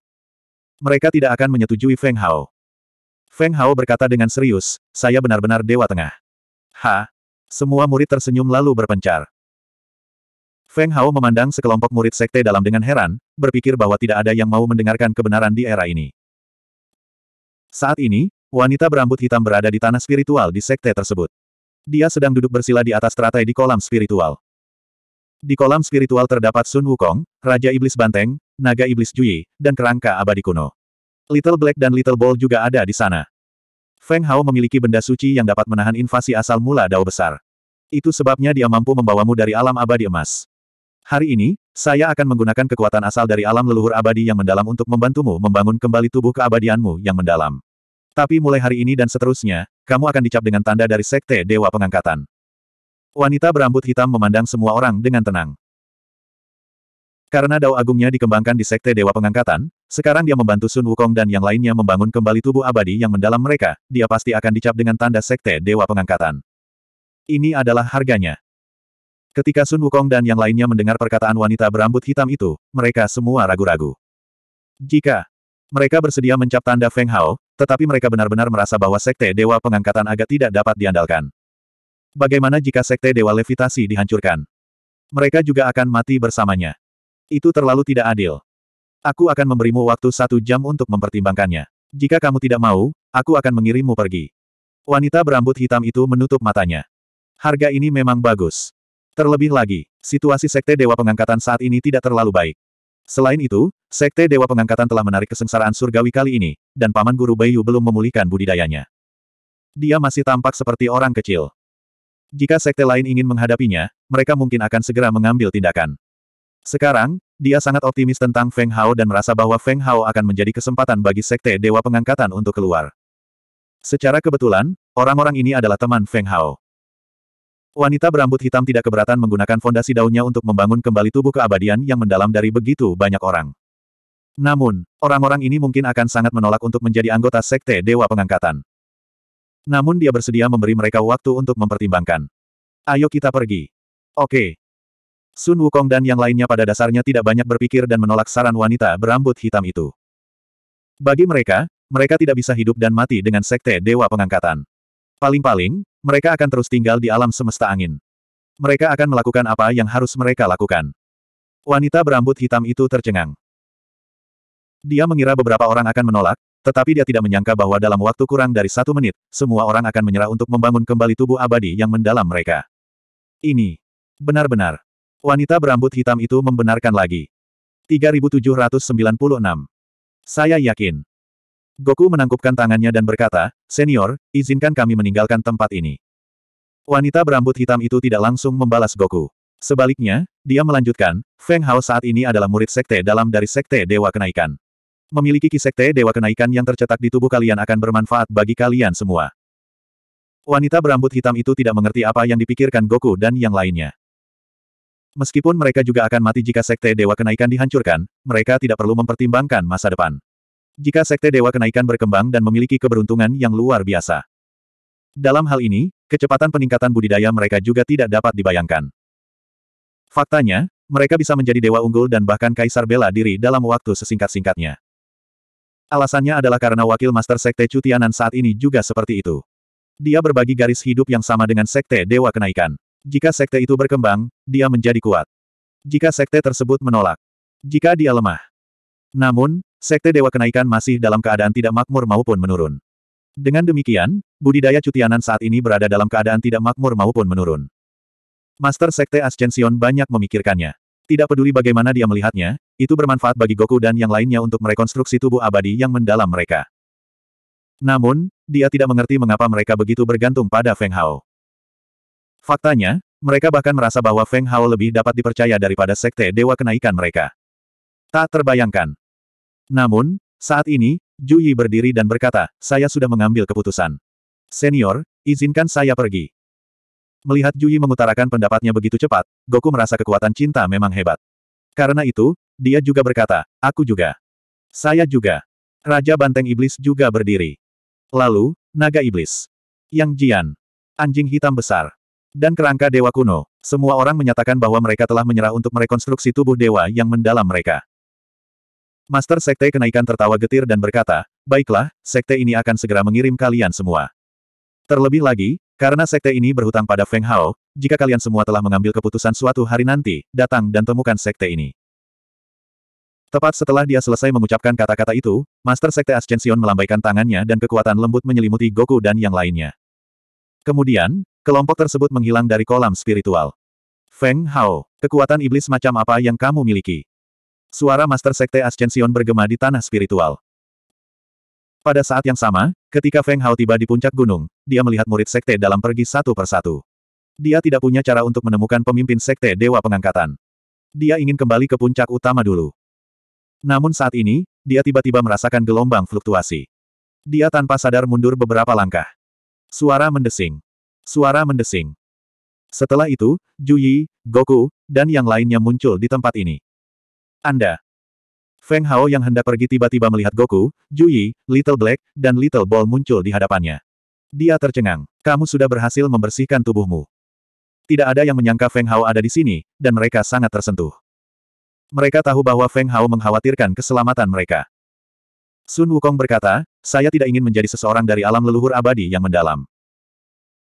Mereka tidak akan menyetujui Feng Hao. Feng Hao berkata dengan serius, saya benar-benar Dewa Tengah. Ha! Semua murid tersenyum lalu berpencar. Feng Hao memandang sekelompok murid sekte dalam dengan heran, berpikir bahwa tidak ada yang mau mendengarkan kebenaran di era ini. Saat ini, wanita berambut hitam berada di tanah spiritual di sekte tersebut. Dia sedang duduk bersila di atas teratai di kolam spiritual. Di kolam spiritual terdapat Sun Wukong, Raja Iblis Banteng, Naga Iblis Jui, dan kerangka abadi kuno. Little Black dan Little Ball juga ada di sana. Feng Hao memiliki benda suci yang dapat menahan invasi asal mula dao besar. Itu sebabnya dia mampu membawamu dari alam abadi emas. Hari ini, saya akan menggunakan kekuatan asal dari alam leluhur abadi yang mendalam untuk membantumu membangun kembali tubuh keabadianmu yang mendalam. Tapi mulai hari ini dan seterusnya, kamu akan dicap dengan tanda dari Sekte Dewa Pengangkatan. Wanita berambut hitam memandang semua orang dengan tenang. Karena dao agungnya dikembangkan di Sekte Dewa Pengangkatan, sekarang dia membantu Sun Wukong dan yang lainnya membangun kembali tubuh abadi yang mendalam mereka, dia pasti akan dicap dengan tanda Sekte Dewa Pengangkatan. Ini adalah harganya. Ketika Sun Wukong dan yang lainnya mendengar perkataan wanita berambut hitam itu, mereka semua ragu-ragu. Jika mereka bersedia mencap tanda Feng Hao, tetapi mereka benar-benar merasa bahwa Sekte Dewa Pengangkatan agak tidak dapat diandalkan. Bagaimana jika sekte Dewa Levitasi dihancurkan? Mereka juga akan mati bersamanya. Itu terlalu tidak adil. Aku akan memberimu waktu satu jam untuk mempertimbangkannya. Jika kamu tidak mau, aku akan mengirimmu pergi. Wanita berambut hitam itu menutup matanya. Harga ini memang bagus. Terlebih lagi, situasi Sekte Dewa Pengangkatan saat ini tidak terlalu baik. Selain itu, Sekte Dewa Pengangkatan telah menarik kesengsaraan surgawi kali ini, dan Paman Guru Bayu belum memulihkan budidayanya. Dia masih tampak seperti orang kecil. Jika sekte lain ingin menghadapinya, mereka mungkin akan segera mengambil tindakan. Sekarang, dia sangat optimis tentang Feng Hao dan merasa bahwa Feng Hao akan menjadi kesempatan bagi sekte Dewa Pengangkatan untuk keluar. Secara kebetulan, orang-orang ini adalah teman Feng Hao. Wanita berambut hitam tidak keberatan menggunakan fondasi daunnya untuk membangun kembali tubuh keabadian yang mendalam dari begitu banyak orang. Namun, orang-orang ini mungkin akan sangat menolak untuk menjadi anggota sekte Dewa Pengangkatan. Namun dia bersedia memberi mereka waktu untuk mempertimbangkan. Ayo kita pergi. Oke. Sun Wukong dan yang lainnya pada dasarnya tidak banyak berpikir dan menolak saran wanita berambut hitam itu. Bagi mereka, mereka tidak bisa hidup dan mati dengan sekte Dewa Pengangkatan. Paling-paling, mereka akan terus tinggal di alam semesta angin. Mereka akan melakukan apa yang harus mereka lakukan. Wanita berambut hitam itu tercengang. Dia mengira beberapa orang akan menolak, tetapi dia tidak menyangka bahwa dalam waktu kurang dari satu menit, semua orang akan menyerah untuk membangun kembali tubuh abadi yang mendalam mereka. Ini. Benar-benar. Wanita berambut hitam itu membenarkan lagi. 3796. Saya yakin. Goku menangkupkan tangannya dan berkata, Senior, izinkan kami meninggalkan tempat ini. Wanita berambut hitam itu tidak langsung membalas Goku. Sebaliknya, dia melanjutkan, Feng Hao saat ini adalah murid sekte dalam dari sekte Dewa Kenaikan. Memiliki kisekte dewa kenaikan yang tercetak di tubuh kalian akan bermanfaat bagi kalian semua. Wanita berambut hitam itu tidak mengerti apa yang dipikirkan Goku dan yang lainnya. Meskipun mereka juga akan mati jika sekte dewa kenaikan dihancurkan, mereka tidak perlu mempertimbangkan masa depan. Jika sekte dewa kenaikan berkembang dan memiliki keberuntungan yang luar biasa. Dalam hal ini, kecepatan peningkatan budidaya mereka juga tidak dapat dibayangkan. Faktanya, mereka bisa menjadi dewa unggul dan bahkan kaisar bela diri dalam waktu sesingkat-singkatnya. Alasannya adalah karena wakil Master Sekte Cutianan saat ini juga seperti itu. Dia berbagi garis hidup yang sama dengan Sekte Dewa Kenaikan. Jika Sekte itu berkembang, dia menjadi kuat. Jika Sekte tersebut menolak. Jika dia lemah. Namun, Sekte Dewa Kenaikan masih dalam keadaan tidak makmur maupun menurun. Dengan demikian, budidaya cutianan saat ini berada dalam keadaan tidak makmur maupun menurun. Master Sekte Ascension banyak memikirkannya. Tidak peduli bagaimana dia melihatnya, itu bermanfaat bagi Goku dan yang lainnya untuk merekonstruksi tubuh abadi yang mendalam mereka. Namun, dia tidak mengerti mengapa mereka begitu bergantung pada Feng Hao. Faktanya, mereka bahkan merasa bahwa Feng Hao lebih dapat dipercaya daripada sekte dewa kenaikan mereka. Tak terbayangkan. Namun, saat ini, Juyi berdiri dan berkata, saya sudah mengambil keputusan. Senior, izinkan saya pergi. Melihat Jui mengutarakan pendapatnya begitu cepat, Goku merasa kekuatan cinta memang hebat. Karena itu, dia juga berkata, aku juga. Saya juga. Raja Banteng Iblis juga berdiri. Lalu, Naga Iblis. Yang Jian. Anjing hitam besar. Dan kerangka Dewa kuno. Semua orang menyatakan bahwa mereka telah menyerah untuk merekonstruksi tubuh dewa yang mendalam mereka. Master Sekte Kenaikan tertawa getir dan berkata, Baiklah, Sekte ini akan segera mengirim kalian semua. Terlebih lagi, karena sekte ini berhutang pada Feng Hao, jika kalian semua telah mengambil keputusan suatu hari nanti, datang dan temukan sekte ini. Tepat setelah dia selesai mengucapkan kata-kata itu, Master Sekte Ascension melambaikan tangannya dan kekuatan lembut menyelimuti Goku dan yang lainnya. Kemudian, kelompok tersebut menghilang dari kolam spiritual. Feng Hao, kekuatan iblis macam apa yang kamu miliki? Suara Master Sekte Ascension bergema di tanah spiritual. Pada saat yang sama, Ketika Feng Hao tiba di puncak gunung, dia melihat murid sekte dalam pergi satu persatu. Dia tidak punya cara untuk menemukan pemimpin sekte Dewa Pengangkatan. Dia ingin kembali ke puncak utama dulu. Namun saat ini, dia tiba-tiba merasakan gelombang fluktuasi. Dia tanpa sadar mundur beberapa langkah. Suara mendesing. Suara mendesing. Setelah itu, Juyi, Goku, dan yang lainnya muncul di tempat ini. Anda, Feng Hao yang hendak pergi tiba-tiba melihat Goku, Juyi, Little Black, dan Little Ball muncul di hadapannya. Dia tercengang. Kamu sudah berhasil membersihkan tubuhmu. Tidak ada yang menyangka Feng Hao ada di sini, dan mereka sangat tersentuh. Mereka tahu bahwa Feng Hao mengkhawatirkan keselamatan mereka. Sun Wukong berkata, saya tidak ingin menjadi seseorang dari alam leluhur abadi yang mendalam.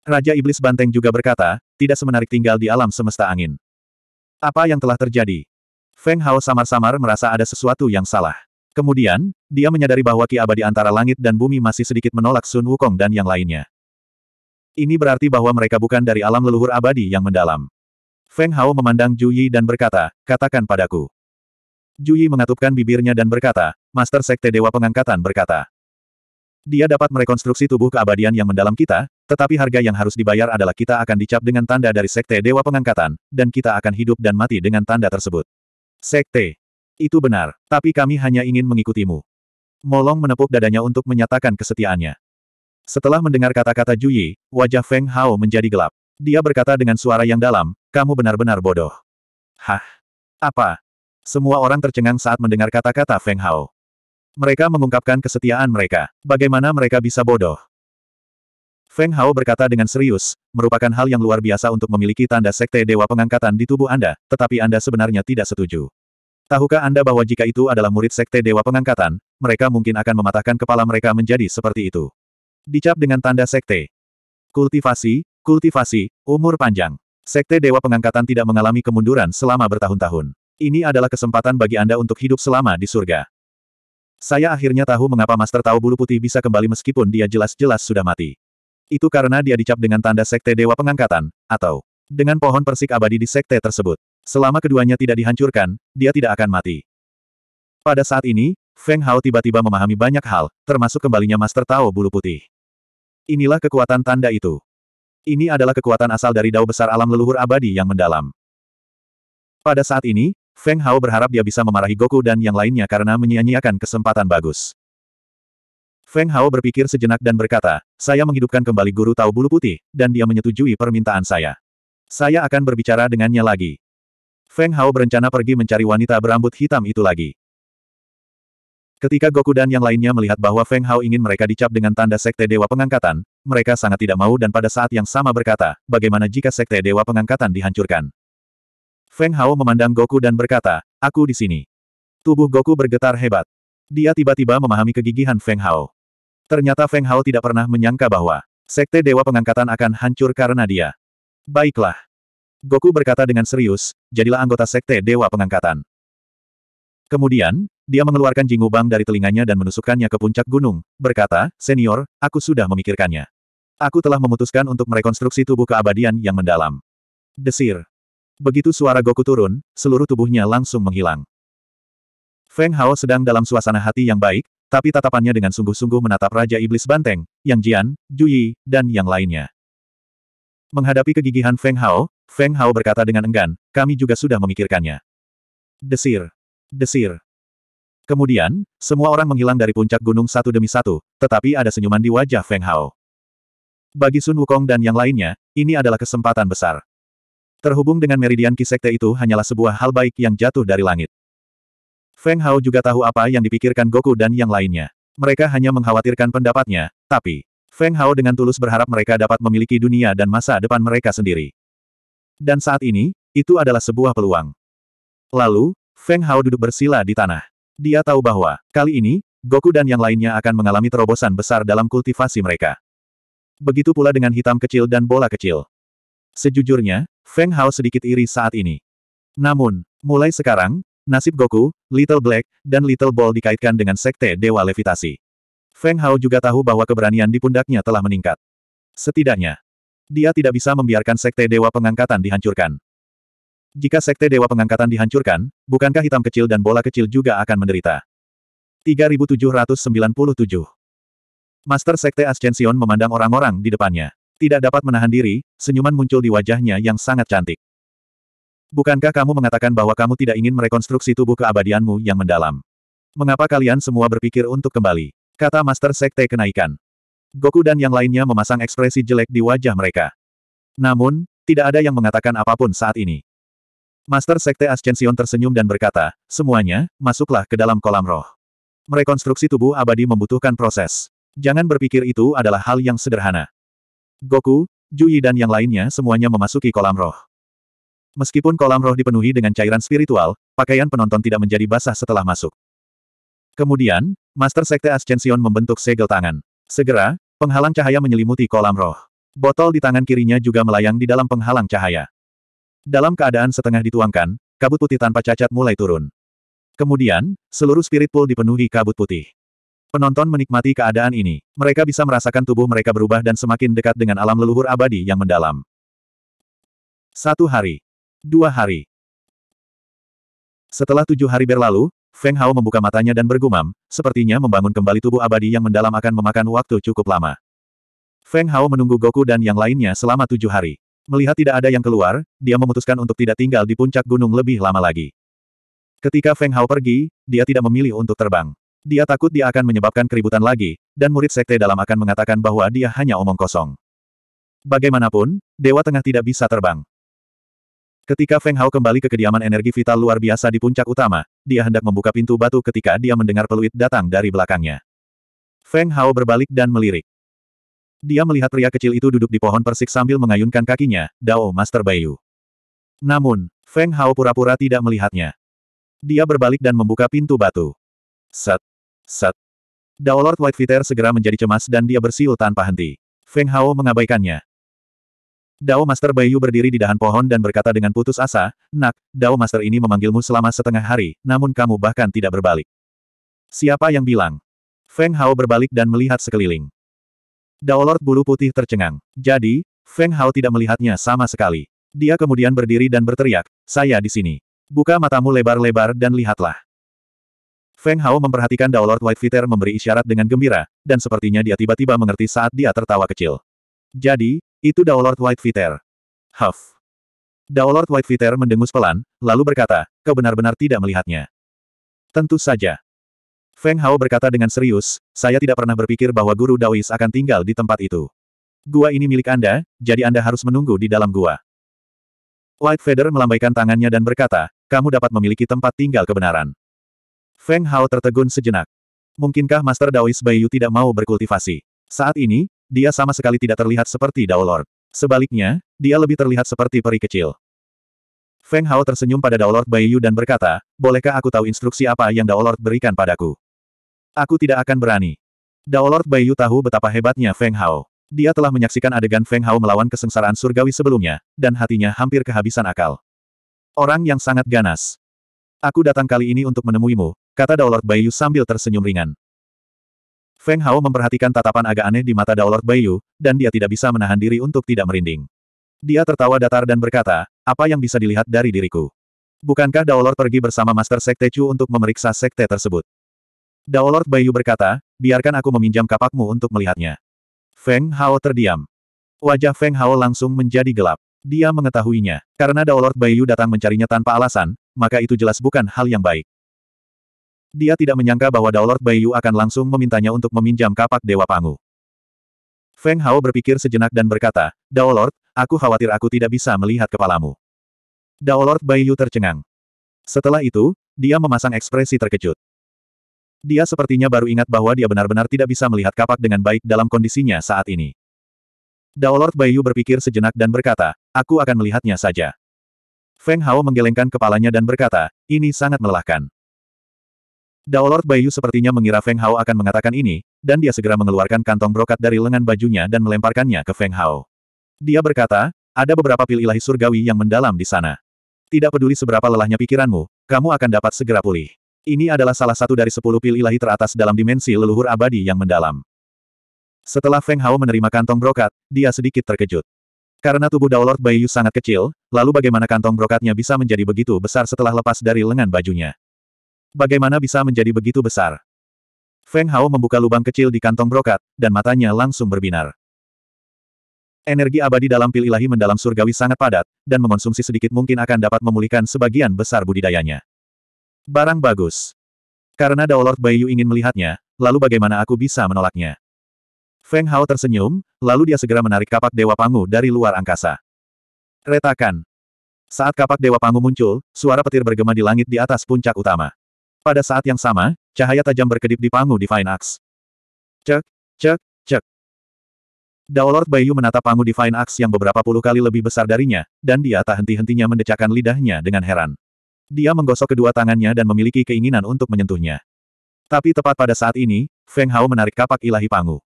Raja Iblis Banteng juga berkata, tidak semenarik tinggal di alam semesta angin. Apa yang telah terjadi? Feng Hao samar-samar merasa ada sesuatu yang salah. Kemudian, dia menyadari bahwa Ki Abadi antara langit dan bumi masih sedikit menolak Sun Wukong dan yang lainnya. Ini berarti bahwa mereka bukan dari alam leluhur abadi yang mendalam. Feng Hao memandang Ju Yi dan berkata, katakan padaku. Ju Yi mengatupkan bibirnya dan berkata, Master Sekte Dewa Pengangkatan berkata. Dia dapat merekonstruksi tubuh keabadian yang mendalam kita, tetapi harga yang harus dibayar adalah kita akan dicap dengan tanda dari Sekte Dewa Pengangkatan, dan kita akan hidup dan mati dengan tanda tersebut. Sekte. Itu benar, tapi kami hanya ingin mengikutimu. Molong menepuk dadanya untuk menyatakan kesetiaannya. Setelah mendengar kata-kata Juyi, wajah Feng Hao menjadi gelap. Dia berkata dengan suara yang dalam, kamu benar-benar bodoh. Hah? Apa? Semua orang tercengang saat mendengar kata-kata Feng Hao. Mereka mengungkapkan kesetiaan mereka. Bagaimana mereka bisa bodoh? Feng Hao berkata dengan serius, merupakan hal yang luar biasa untuk memiliki tanda sekte dewa pengangkatan di tubuh Anda, tetapi Anda sebenarnya tidak setuju. Tahukah Anda bahwa jika itu adalah murid sekte dewa pengangkatan, mereka mungkin akan mematahkan kepala mereka menjadi seperti itu. Dicap dengan tanda sekte. Kultivasi, kultivasi, umur panjang. Sekte dewa pengangkatan tidak mengalami kemunduran selama bertahun-tahun. Ini adalah kesempatan bagi Anda untuk hidup selama di surga. Saya akhirnya tahu mengapa Master Tahu Bulu Putih bisa kembali meskipun dia jelas-jelas sudah mati. Itu karena dia dicap dengan tanda Sekte Dewa Pengangkatan, atau dengan pohon persik abadi di Sekte tersebut. Selama keduanya tidak dihancurkan, dia tidak akan mati. Pada saat ini, Feng Hao tiba-tiba memahami banyak hal, termasuk kembalinya Master Tao Bulu Putih. Inilah kekuatan tanda itu. Ini adalah kekuatan asal dari dao besar alam leluhur abadi yang mendalam. Pada saat ini, Feng Hao berharap dia bisa memarahi Goku dan yang lainnya karena menyia-nyiakan kesempatan bagus. Feng Hao berpikir sejenak dan berkata, saya menghidupkan kembali guru tahu bulu putih, dan dia menyetujui permintaan saya. Saya akan berbicara dengannya lagi. Feng Hao berencana pergi mencari wanita berambut hitam itu lagi. Ketika Goku dan yang lainnya melihat bahwa Feng Hao ingin mereka dicap dengan tanda Sekte Dewa Pengangkatan, mereka sangat tidak mau dan pada saat yang sama berkata, bagaimana jika Sekte Dewa Pengangkatan dihancurkan? Feng Hao memandang Goku dan berkata, aku di sini. Tubuh Goku bergetar hebat. Dia tiba-tiba memahami kegigihan Feng Hao. Ternyata Feng Hao tidak pernah menyangka bahwa Sekte Dewa Pengangkatan akan hancur karena dia. Baiklah. Goku berkata dengan serius, jadilah anggota Sekte Dewa Pengangkatan. Kemudian, dia mengeluarkan jingubang dari telinganya dan menusukkannya ke puncak gunung, berkata, Senior, aku sudah memikirkannya. Aku telah memutuskan untuk merekonstruksi tubuh keabadian yang mendalam. Desir. Begitu suara Goku turun, seluruh tubuhnya langsung menghilang. Feng Hao sedang dalam suasana hati yang baik, tapi tatapannya dengan sungguh-sungguh menatap Raja Iblis Banteng, Yang Jian, Juyi, dan yang lainnya. Menghadapi kegigihan Feng Hao, Feng Hao berkata dengan enggan, kami juga sudah memikirkannya. Desir. Desir. Kemudian, semua orang menghilang dari puncak gunung satu demi satu, tetapi ada senyuman di wajah Feng Hao. Bagi Sun Wukong dan yang lainnya, ini adalah kesempatan besar. Terhubung dengan meridian kisekte itu hanyalah sebuah hal baik yang jatuh dari langit. Feng Hao juga tahu apa yang dipikirkan Goku dan yang lainnya. Mereka hanya mengkhawatirkan pendapatnya, tapi Feng Hao dengan tulus berharap mereka dapat memiliki dunia dan masa depan mereka sendiri. Dan saat ini, itu adalah sebuah peluang. Lalu, Feng Hao duduk bersila di tanah. Dia tahu bahwa, kali ini, Goku dan yang lainnya akan mengalami terobosan besar dalam kultivasi mereka. Begitu pula dengan hitam kecil dan bola kecil. Sejujurnya, Feng Hao sedikit iri saat ini. Namun, mulai sekarang, nasib Goku, Little Black, dan Little Ball dikaitkan dengan Sekte Dewa Levitasi. Feng Hao juga tahu bahwa keberanian di pundaknya telah meningkat. Setidaknya, dia tidak bisa membiarkan Sekte Dewa Pengangkatan dihancurkan. Jika Sekte Dewa Pengangkatan dihancurkan, bukankah hitam kecil dan bola kecil juga akan menderita? 3797 Master Sekte Ascension memandang orang-orang di depannya. Tidak dapat menahan diri, senyuman muncul di wajahnya yang sangat cantik. Bukankah kamu mengatakan bahwa kamu tidak ingin merekonstruksi tubuh keabadianmu yang mendalam? Mengapa kalian semua berpikir untuk kembali? Kata Master Sekte Kenaikan. Goku dan yang lainnya memasang ekspresi jelek di wajah mereka. Namun, tidak ada yang mengatakan apapun saat ini. Master Sekte Ascension tersenyum dan berkata, semuanya, masuklah ke dalam kolam roh. Merekonstruksi tubuh abadi membutuhkan proses. Jangan berpikir itu adalah hal yang sederhana. Goku, Jui dan yang lainnya semuanya memasuki kolam roh. Meskipun kolam roh dipenuhi dengan cairan spiritual, pakaian penonton tidak menjadi basah setelah masuk. Kemudian, Master Sekte Ascension membentuk segel tangan. Segera, penghalang cahaya menyelimuti kolam roh. Botol di tangan kirinya juga melayang di dalam penghalang cahaya. Dalam keadaan setengah dituangkan, kabut putih tanpa cacat mulai turun. Kemudian, seluruh spirit pool dipenuhi kabut putih. Penonton menikmati keadaan ini. Mereka bisa merasakan tubuh mereka berubah dan semakin dekat dengan alam leluhur abadi yang mendalam. Satu hari, dua hari. Setelah tujuh hari berlalu, Feng Hao membuka matanya dan bergumam, sepertinya membangun kembali tubuh abadi yang mendalam akan memakan waktu cukup lama. Feng Hao menunggu Goku dan yang lainnya selama tujuh hari. Melihat tidak ada yang keluar, dia memutuskan untuk tidak tinggal di puncak gunung lebih lama lagi. Ketika Feng Hao pergi, dia tidak memilih untuk terbang. Dia takut dia akan menyebabkan keributan lagi, dan murid sekte dalam akan mengatakan bahwa dia hanya omong kosong. Bagaimanapun, Dewa Tengah tidak bisa terbang. Ketika Feng Hao kembali ke kediaman energi vital luar biasa di puncak utama, dia hendak membuka pintu batu ketika dia mendengar peluit datang dari belakangnya. Feng Hao berbalik dan melirik. Dia melihat pria kecil itu duduk di pohon persik sambil mengayunkan kakinya, Dao Master Bayu. Namun, Feng Hao pura-pura tidak melihatnya. Dia berbalik dan membuka pintu batu. Set. Set. Dao Lord White Viter segera menjadi cemas dan dia bersiul tanpa henti. Feng Hao mengabaikannya. Dao Master Bayu berdiri di dahan pohon dan berkata dengan putus asa, Nak, Dao Master ini memanggilmu selama setengah hari, namun kamu bahkan tidak berbalik. Siapa yang bilang? Feng Hao berbalik dan melihat sekeliling. Dao Lord Bulu Putih tercengang. Jadi, Feng Hao tidak melihatnya sama sekali. Dia kemudian berdiri dan berteriak, saya di sini. Buka matamu lebar-lebar dan lihatlah. Feng Hao memperhatikan Dao Lord White Fitter memberi isyarat dengan gembira, dan sepertinya dia tiba-tiba mengerti saat dia tertawa kecil. Jadi, itu Daolord White Viter. Huff. Daolord White Viter mendengus pelan, lalu berkata, kau benar-benar tidak melihatnya. Tentu saja. Feng Hao berkata dengan serius, saya tidak pernah berpikir bahwa guru Daois akan tinggal di tempat itu. Gua ini milik Anda, jadi Anda harus menunggu di dalam gua. White Feather melambaikan tangannya dan berkata, kamu dapat memiliki tempat tinggal kebenaran. Feng Hao tertegun sejenak. Mungkinkah Master Daois Bayu tidak mau berkultivasi? Saat ini, dia sama sekali tidak terlihat seperti Dao Lord. Sebaliknya, dia lebih terlihat seperti peri kecil. Feng Hao tersenyum pada Dao Lord Bai Yu dan berkata, Bolehkah aku tahu instruksi apa yang Dao Lord berikan padaku? Aku tidak akan berani. Dao Lord Bai Yu tahu betapa hebatnya Feng Hao. Dia telah menyaksikan adegan Feng Hao melawan kesengsaraan surgawi sebelumnya, dan hatinya hampir kehabisan akal. Orang yang sangat ganas. Aku datang kali ini untuk menemuimu, kata Dao Lord Bai Yu sambil tersenyum ringan. Feng Hao memperhatikan tatapan agak aneh di mata Daolord Bayu, dan dia tidak bisa menahan diri untuk tidak merinding. Dia tertawa datar dan berkata, apa yang bisa dilihat dari diriku? Bukankah Daolord pergi bersama Master Sekte Chu untuk memeriksa sekte tersebut? Daolord Bayu berkata, biarkan aku meminjam kapakmu untuk melihatnya. Feng Hao terdiam. Wajah Feng Hao langsung menjadi gelap. Dia mengetahuinya, karena Daolord Bayu datang mencarinya tanpa alasan, maka itu jelas bukan hal yang baik. Dia tidak menyangka bahwa Daolord Bayu akan langsung memintanya untuk meminjam kapak Dewa Pangu. Feng Hao berpikir sejenak dan berkata, Daulord, aku khawatir aku tidak bisa melihat kepalamu. Daolord Bayu tercengang. Setelah itu, dia memasang ekspresi terkejut. Dia sepertinya baru ingat bahwa dia benar-benar tidak bisa melihat kapak dengan baik dalam kondisinya saat ini. Daolord Bayu berpikir sejenak dan berkata, aku akan melihatnya saja. Feng Hao menggelengkan kepalanya dan berkata, ini sangat melelahkan. Dao Lord Bayu sepertinya mengira Feng Hao akan mengatakan ini, dan dia segera mengeluarkan kantong brokat dari lengan bajunya dan melemparkannya ke Feng Hao. Dia berkata, ada beberapa pil ilahi surgawi yang mendalam di sana. Tidak peduli seberapa lelahnya pikiranmu, kamu akan dapat segera pulih. Ini adalah salah satu dari sepuluh pil ilahi teratas dalam dimensi leluhur abadi yang mendalam. Setelah Feng Hao menerima kantong brokat, dia sedikit terkejut. Karena tubuh Dao Lord Baiyu sangat kecil, lalu bagaimana kantong brokatnya bisa menjadi begitu besar setelah lepas dari lengan bajunya? Bagaimana bisa menjadi begitu besar? Feng Hao membuka lubang kecil di kantong brokat, dan matanya langsung berbinar. Energi abadi dalam pil ilahi mendalam surgawi sangat padat, dan mengonsumsi sedikit mungkin akan dapat memulihkan sebagian besar budidayanya. Barang bagus. Karena Daolord Bayu ingin melihatnya, lalu bagaimana aku bisa menolaknya? Feng Hao tersenyum, lalu dia segera menarik kapak Dewa Pangu dari luar angkasa. Retakan. Saat kapak Dewa Pangu muncul, suara petir bergema di langit di atas puncak utama. Pada saat yang sama, cahaya tajam berkedip di pangu Divine Axe. Cek, cek, cek. Daolord Bayu menatap pangu Divine Axe yang beberapa puluh kali lebih besar darinya, dan dia tak henti-hentinya mendecakkan lidahnya dengan heran. Dia menggosok kedua tangannya dan memiliki keinginan untuk menyentuhnya. Tapi tepat pada saat ini, Feng Hao menarik kapak ilahi pangu.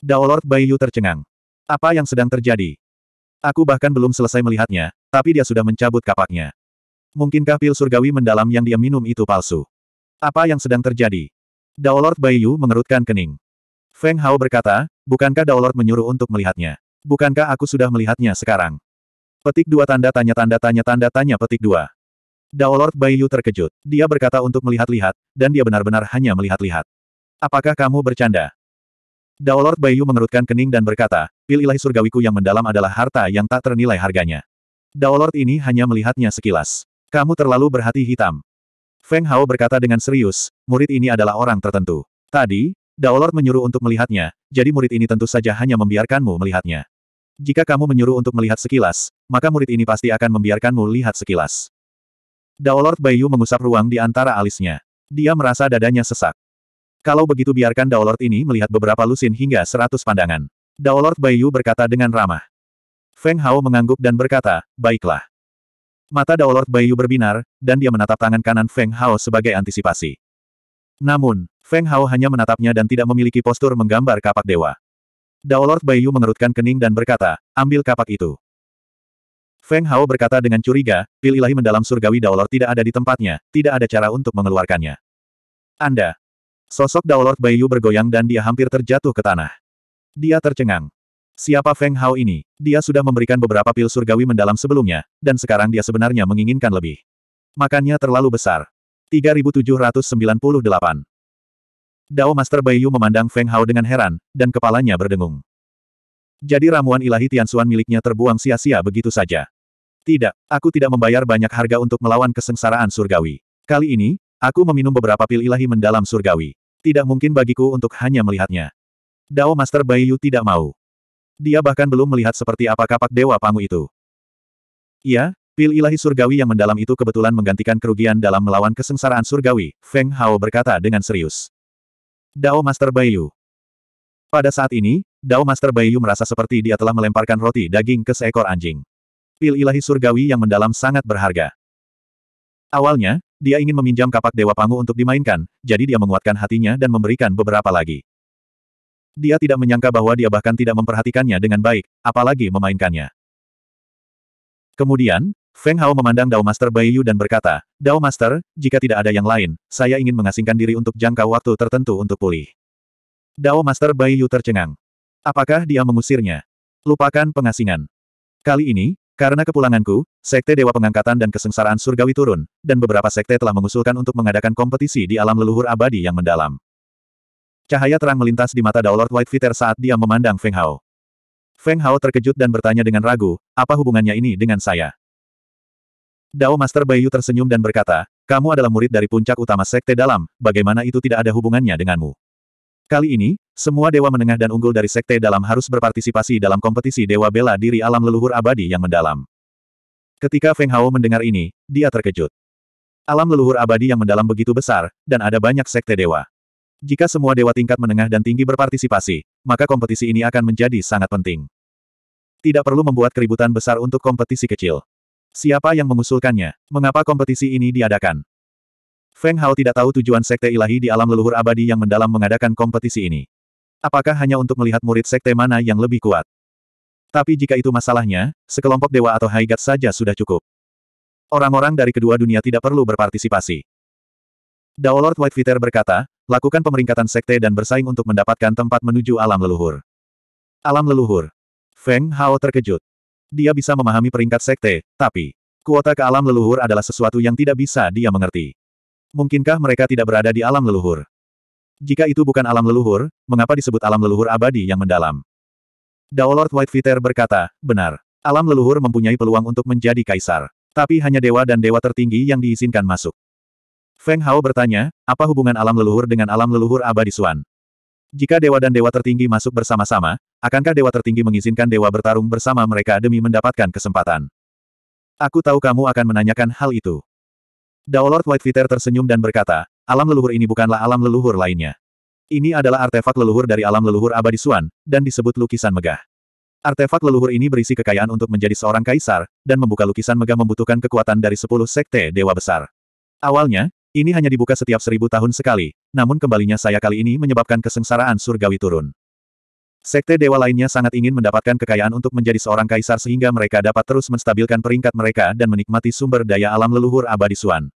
Daolord Bayu tercengang. Apa yang sedang terjadi? Aku bahkan belum selesai melihatnya, tapi dia sudah mencabut kapaknya. Mungkinkah pil surgawi mendalam yang dia minum itu palsu? Apa yang sedang terjadi? Daolord Baiyu mengerutkan kening. Feng Hao berkata, bukankah Daolord menyuruh untuk melihatnya? Bukankah aku sudah melihatnya sekarang? Petik dua tanda tanya tanda tanya tanda tanya petik dua. Daolord Baiyu terkejut. Dia berkata untuk melihat-lihat, dan dia benar-benar hanya melihat-lihat. Apakah kamu bercanda? Daolord Baiyu mengerutkan kening dan berkata, pil ilahi surgawiku yang mendalam adalah harta yang tak ternilai harganya. Daolord ini hanya melihatnya sekilas. Kamu terlalu berhati hitam. Feng Hao berkata dengan serius, murid ini adalah orang tertentu. Tadi, Dao Lord menyuruh untuk melihatnya, jadi murid ini tentu saja hanya membiarkanmu melihatnya. Jika kamu menyuruh untuk melihat sekilas, maka murid ini pasti akan membiarkanmu lihat sekilas. Dao Lord Bayu mengusap ruang di antara alisnya. Dia merasa dadanya sesak. Kalau begitu biarkan Dao Lord ini melihat beberapa lusin hingga seratus pandangan. Dao Lord Bayu berkata dengan ramah. Feng Hao mengangguk dan berkata, baiklah. Mata Daolord Bayu berbinar, dan dia menatap tangan kanan Feng Hao sebagai antisipasi. Namun, Feng Hao hanya menatapnya dan tidak memiliki postur menggambar kapak dewa. Daolord Bayu mengerutkan kening dan berkata, ambil kapak itu. Feng Hao berkata dengan curiga, pil ilahi mendalam surgawi Daolord tidak ada di tempatnya, tidak ada cara untuk mengeluarkannya. Anda. Sosok Daolord Bayu bergoyang dan dia hampir terjatuh ke tanah. Dia tercengang. Siapa Feng Hao ini? Dia sudah memberikan beberapa pil surgawi mendalam sebelumnya, dan sekarang dia sebenarnya menginginkan lebih. Makannya terlalu besar. 3798. Dao Master Baiyu memandang Feng Hao dengan heran, dan kepalanya berdengung. Jadi ramuan ilahi Tian Xuan miliknya terbuang sia-sia begitu saja. Tidak, aku tidak membayar banyak harga untuk melawan kesengsaraan surgawi. Kali ini, aku meminum beberapa pil ilahi mendalam surgawi. Tidak mungkin bagiku untuk hanya melihatnya. Dao Master Baiyu tidak mau. Dia bahkan belum melihat seperti apa kapak Dewa Pangu itu. Iya, pil ilahi surgawi yang mendalam itu kebetulan menggantikan kerugian dalam melawan kesengsaraan surgawi, Feng Hao berkata dengan serius. Dao Master Bayu. Pada saat ini, Dao Master Bayu merasa seperti dia telah melemparkan roti daging ke seekor anjing. Pil ilahi surgawi yang mendalam sangat berharga. Awalnya, dia ingin meminjam kapak Dewa Pangu untuk dimainkan, jadi dia menguatkan hatinya dan memberikan beberapa lagi. Dia tidak menyangka bahwa dia bahkan tidak memperhatikannya dengan baik, apalagi memainkannya. Kemudian, Feng Hao memandang Dao Master Bai Yu dan berkata, Dao Master, jika tidak ada yang lain, saya ingin mengasingkan diri untuk jangka waktu tertentu untuk pulih. Dao Master Bai Yu tercengang. Apakah dia mengusirnya? Lupakan pengasingan. Kali ini, karena kepulanganku, Sekte Dewa Pengangkatan dan Kesengsaraan Surgawi turun, dan beberapa sekte telah mengusulkan untuk mengadakan kompetisi di alam leluhur abadi yang mendalam. Cahaya terang melintas di mata White Whitefeather saat dia memandang Feng Hao. Feng Hao terkejut dan bertanya dengan ragu, apa hubungannya ini dengan saya? Dao Master Bayu tersenyum dan berkata, kamu adalah murid dari puncak utama Sekte Dalam, bagaimana itu tidak ada hubungannya denganmu? Kali ini, semua dewa menengah dan unggul dari Sekte Dalam harus berpartisipasi dalam kompetisi dewa bela diri alam leluhur abadi yang mendalam. Ketika Feng Hao mendengar ini, dia terkejut. Alam leluhur abadi yang mendalam begitu besar, dan ada banyak sekte dewa. Jika semua dewa tingkat menengah dan tinggi berpartisipasi, maka kompetisi ini akan menjadi sangat penting. Tidak perlu membuat keributan besar untuk kompetisi kecil. Siapa yang mengusulkannya? Mengapa kompetisi ini diadakan? Feng Hao tidak tahu tujuan Sekte Ilahi di alam leluhur abadi yang mendalam mengadakan kompetisi ini. Apakah hanya untuk melihat murid sekte mana yang lebih kuat? Tapi jika itu masalahnya, sekelompok dewa atau haigat saja sudah cukup. Orang-orang dari kedua dunia tidak perlu berpartisipasi. Daolord Whitefitter berkata, Lakukan pemeringkatan sekte dan bersaing untuk mendapatkan tempat menuju alam leluhur. Alam leluhur. Feng Hao terkejut. Dia bisa memahami peringkat sekte, tapi kuota ke alam leluhur adalah sesuatu yang tidak bisa dia mengerti. Mungkinkah mereka tidak berada di alam leluhur? Jika itu bukan alam leluhur, mengapa disebut alam leluhur abadi yang mendalam? Daolord Whitefitter berkata, benar. Alam leluhur mempunyai peluang untuk menjadi kaisar. Tapi hanya dewa dan dewa tertinggi yang diizinkan masuk. Feng Hao bertanya, apa hubungan alam leluhur dengan alam leluhur abadi Suan? Jika dewa dan dewa tertinggi masuk bersama-sama, akankah dewa tertinggi mengizinkan dewa bertarung bersama mereka demi mendapatkan kesempatan? Aku tahu kamu akan menanyakan hal itu. White Whitefitter tersenyum dan berkata, alam leluhur ini bukanlah alam leluhur lainnya. Ini adalah artefak leluhur dari alam leluhur abadi Suan, dan disebut lukisan megah. Artefak leluhur ini berisi kekayaan untuk menjadi seorang kaisar, dan membuka lukisan megah membutuhkan kekuatan dari sepuluh sekte dewa besar. Awalnya, ini hanya dibuka setiap seribu tahun sekali, namun kembalinya saya kali ini menyebabkan kesengsaraan surgawi turun. Sekte dewa lainnya sangat ingin mendapatkan kekayaan untuk menjadi seorang kaisar sehingga mereka dapat terus menstabilkan peringkat mereka dan menikmati sumber daya alam leluhur abadi Suan.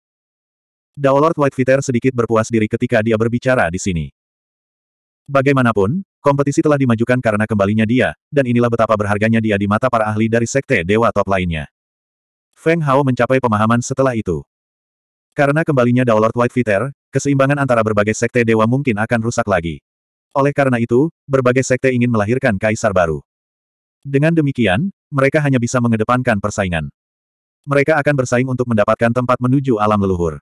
Daolord Whitefitter sedikit berpuas diri ketika dia berbicara di sini. Bagaimanapun, kompetisi telah dimajukan karena kembalinya dia, dan inilah betapa berharganya dia di mata para ahli dari sekte dewa top lainnya. Feng Hao mencapai pemahaman setelah itu. Karena kembalinya Daulord White Viter, keseimbangan antara berbagai sekte dewa mungkin akan rusak lagi. Oleh karena itu, berbagai sekte ingin melahirkan kaisar baru. Dengan demikian, mereka hanya bisa mengedepankan persaingan. Mereka akan bersaing untuk mendapatkan tempat menuju alam leluhur.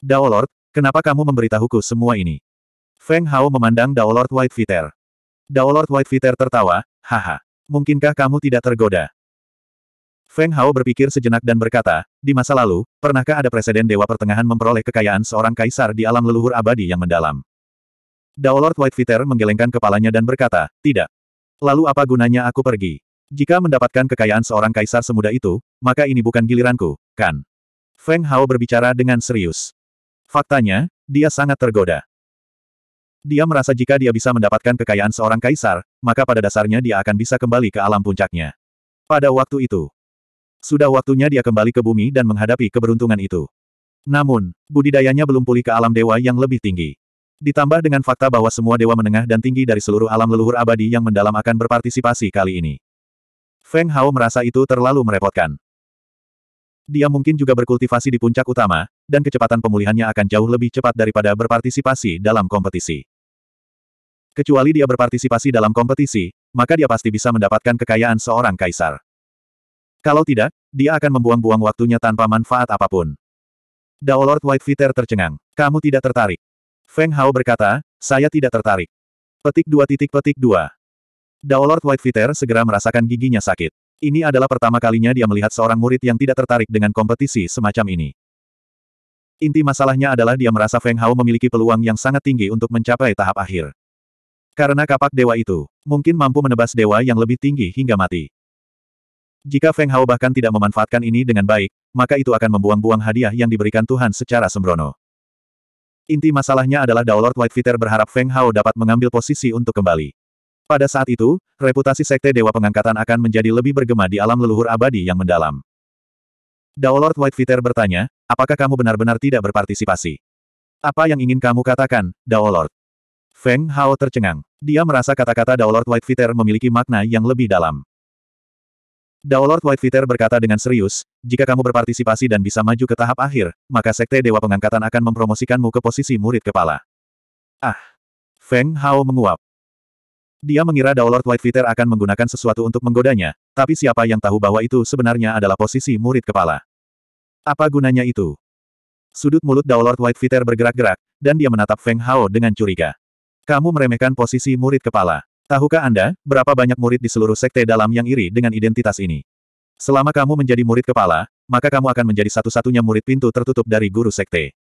Daolord, kenapa kamu memberitahuku semua ini? Feng Hao memandang Daolord White Viter. Daolord White Viter tertawa, haha. Mungkinkah kamu tidak tergoda? Feng Hao berpikir sejenak dan berkata, di masa lalu, pernahkah ada presiden Dewa Pertengahan memperoleh kekayaan seorang kaisar di alam leluhur abadi yang mendalam? Dao Lord White menggelengkan kepalanya dan berkata, tidak. Lalu apa gunanya aku pergi? Jika mendapatkan kekayaan seorang kaisar semudah itu, maka ini bukan giliranku, kan? Feng Hao berbicara dengan serius. Faktanya, dia sangat tergoda. Dia merasa jika dia bisa mendapatkan kekayaan seorang kaisar, maka pada dasarnya dia akan bisa kembali ke alam puncaknya. Pada waktu itu, sudah waktunya dia kembali ke bumi dan menghadapi keberuntungan itu. Namun, budidayanya belum pulih ke alam dewa yang lebih tinggi. Ditambah dengan fakta bahwa semua dewa menengah dan tinggi dari seluruh alam leluhur abadi yang mendalam akan berpartisipasi kali ini. Feng Hao merasa itu terlalu merepotkan. Dia mungkin juga berkultivasi di puncak utama, dan kecepatan pemulihannya akan jauh lebih cepat daripada berpartisipasi dalam kompetisi. Kecuali dia berpartisipasi dalam kompetisi, maka dia pasti bisa mendapatkan kekayaan seorang kaisar. Kalau tidak, dia akan membuang-buang waktunya tanpa manfaat apapun. Dao Lord White tercengang. Kamu tidak tertarik. Feng Hao berkata, saya tidak tertarik. Petik dua titik petik dua. Dao Lord White segera merasakan giginya sakit. Ini adalah pertama kalinya dia melihat seorang murid yang tidak tertarik dengan kompetisi semacam ini. Inti masalahnya adalah dia merasa Feng Hao memiliki peluang yang sangat tinggi untuk mencapai tahap akhir. Karena kapak dewa itu, mungkin mampu menebas dewa yang lebih tinggi hingga mati. Jika Feng Hao bahkan tidak memanfaatkan ini dengan baik, maka itu akan membuang-buang hadiah yang diberikan Tuhan secara sembrono. Inti masalahnya adalah White Whitefitter berharap Feng Hao dapat mengambil posisi untuk kembali. Pada saat itu, reputasi Sekte Dewa Pengangkatan akan menjadi lebih bergema di alam leluhur abadi yang mendalam. White Whitefitter bertanya, apakah kamu benar-benar tidak berpartisipasi? Apa yang ingin kamu katakan, Lord?" Feng Hao tercengang. Dia merasa kata-kata White Whitefitter memiliki makna yang lebih dalam. Daolord Whitefitter berkata dengan serius, jika kamu berpartisipasi dan bisa maju ke tahap akhir, maka Sekte Dewa Pengangkatan akan mempromosikanmu ke posisi murid kepala. Ah! Feng Hao menguap. Dia mengira Daolord Whitefitter akan menggunakan sesuatu untuk menggodanya, tapi siapa yang tahu bahwa itu sebenarnya adalah posisi murid kepala. Apa gunanya itu? Sudut mulut Daolord Whitefitter bergerak-gerak, dan dia menatap Feng Hao dengan curiga. Kamu meremehkan posisi murid kepala. Tahukah Anda, berapa banyak murid di seluruh sekte dalam yang iri dengan identitas ini? Selama kamu menjadi murid kepala, maka kamu akan menjadi satu-satunya murid pintu tertutup dari guru sekte.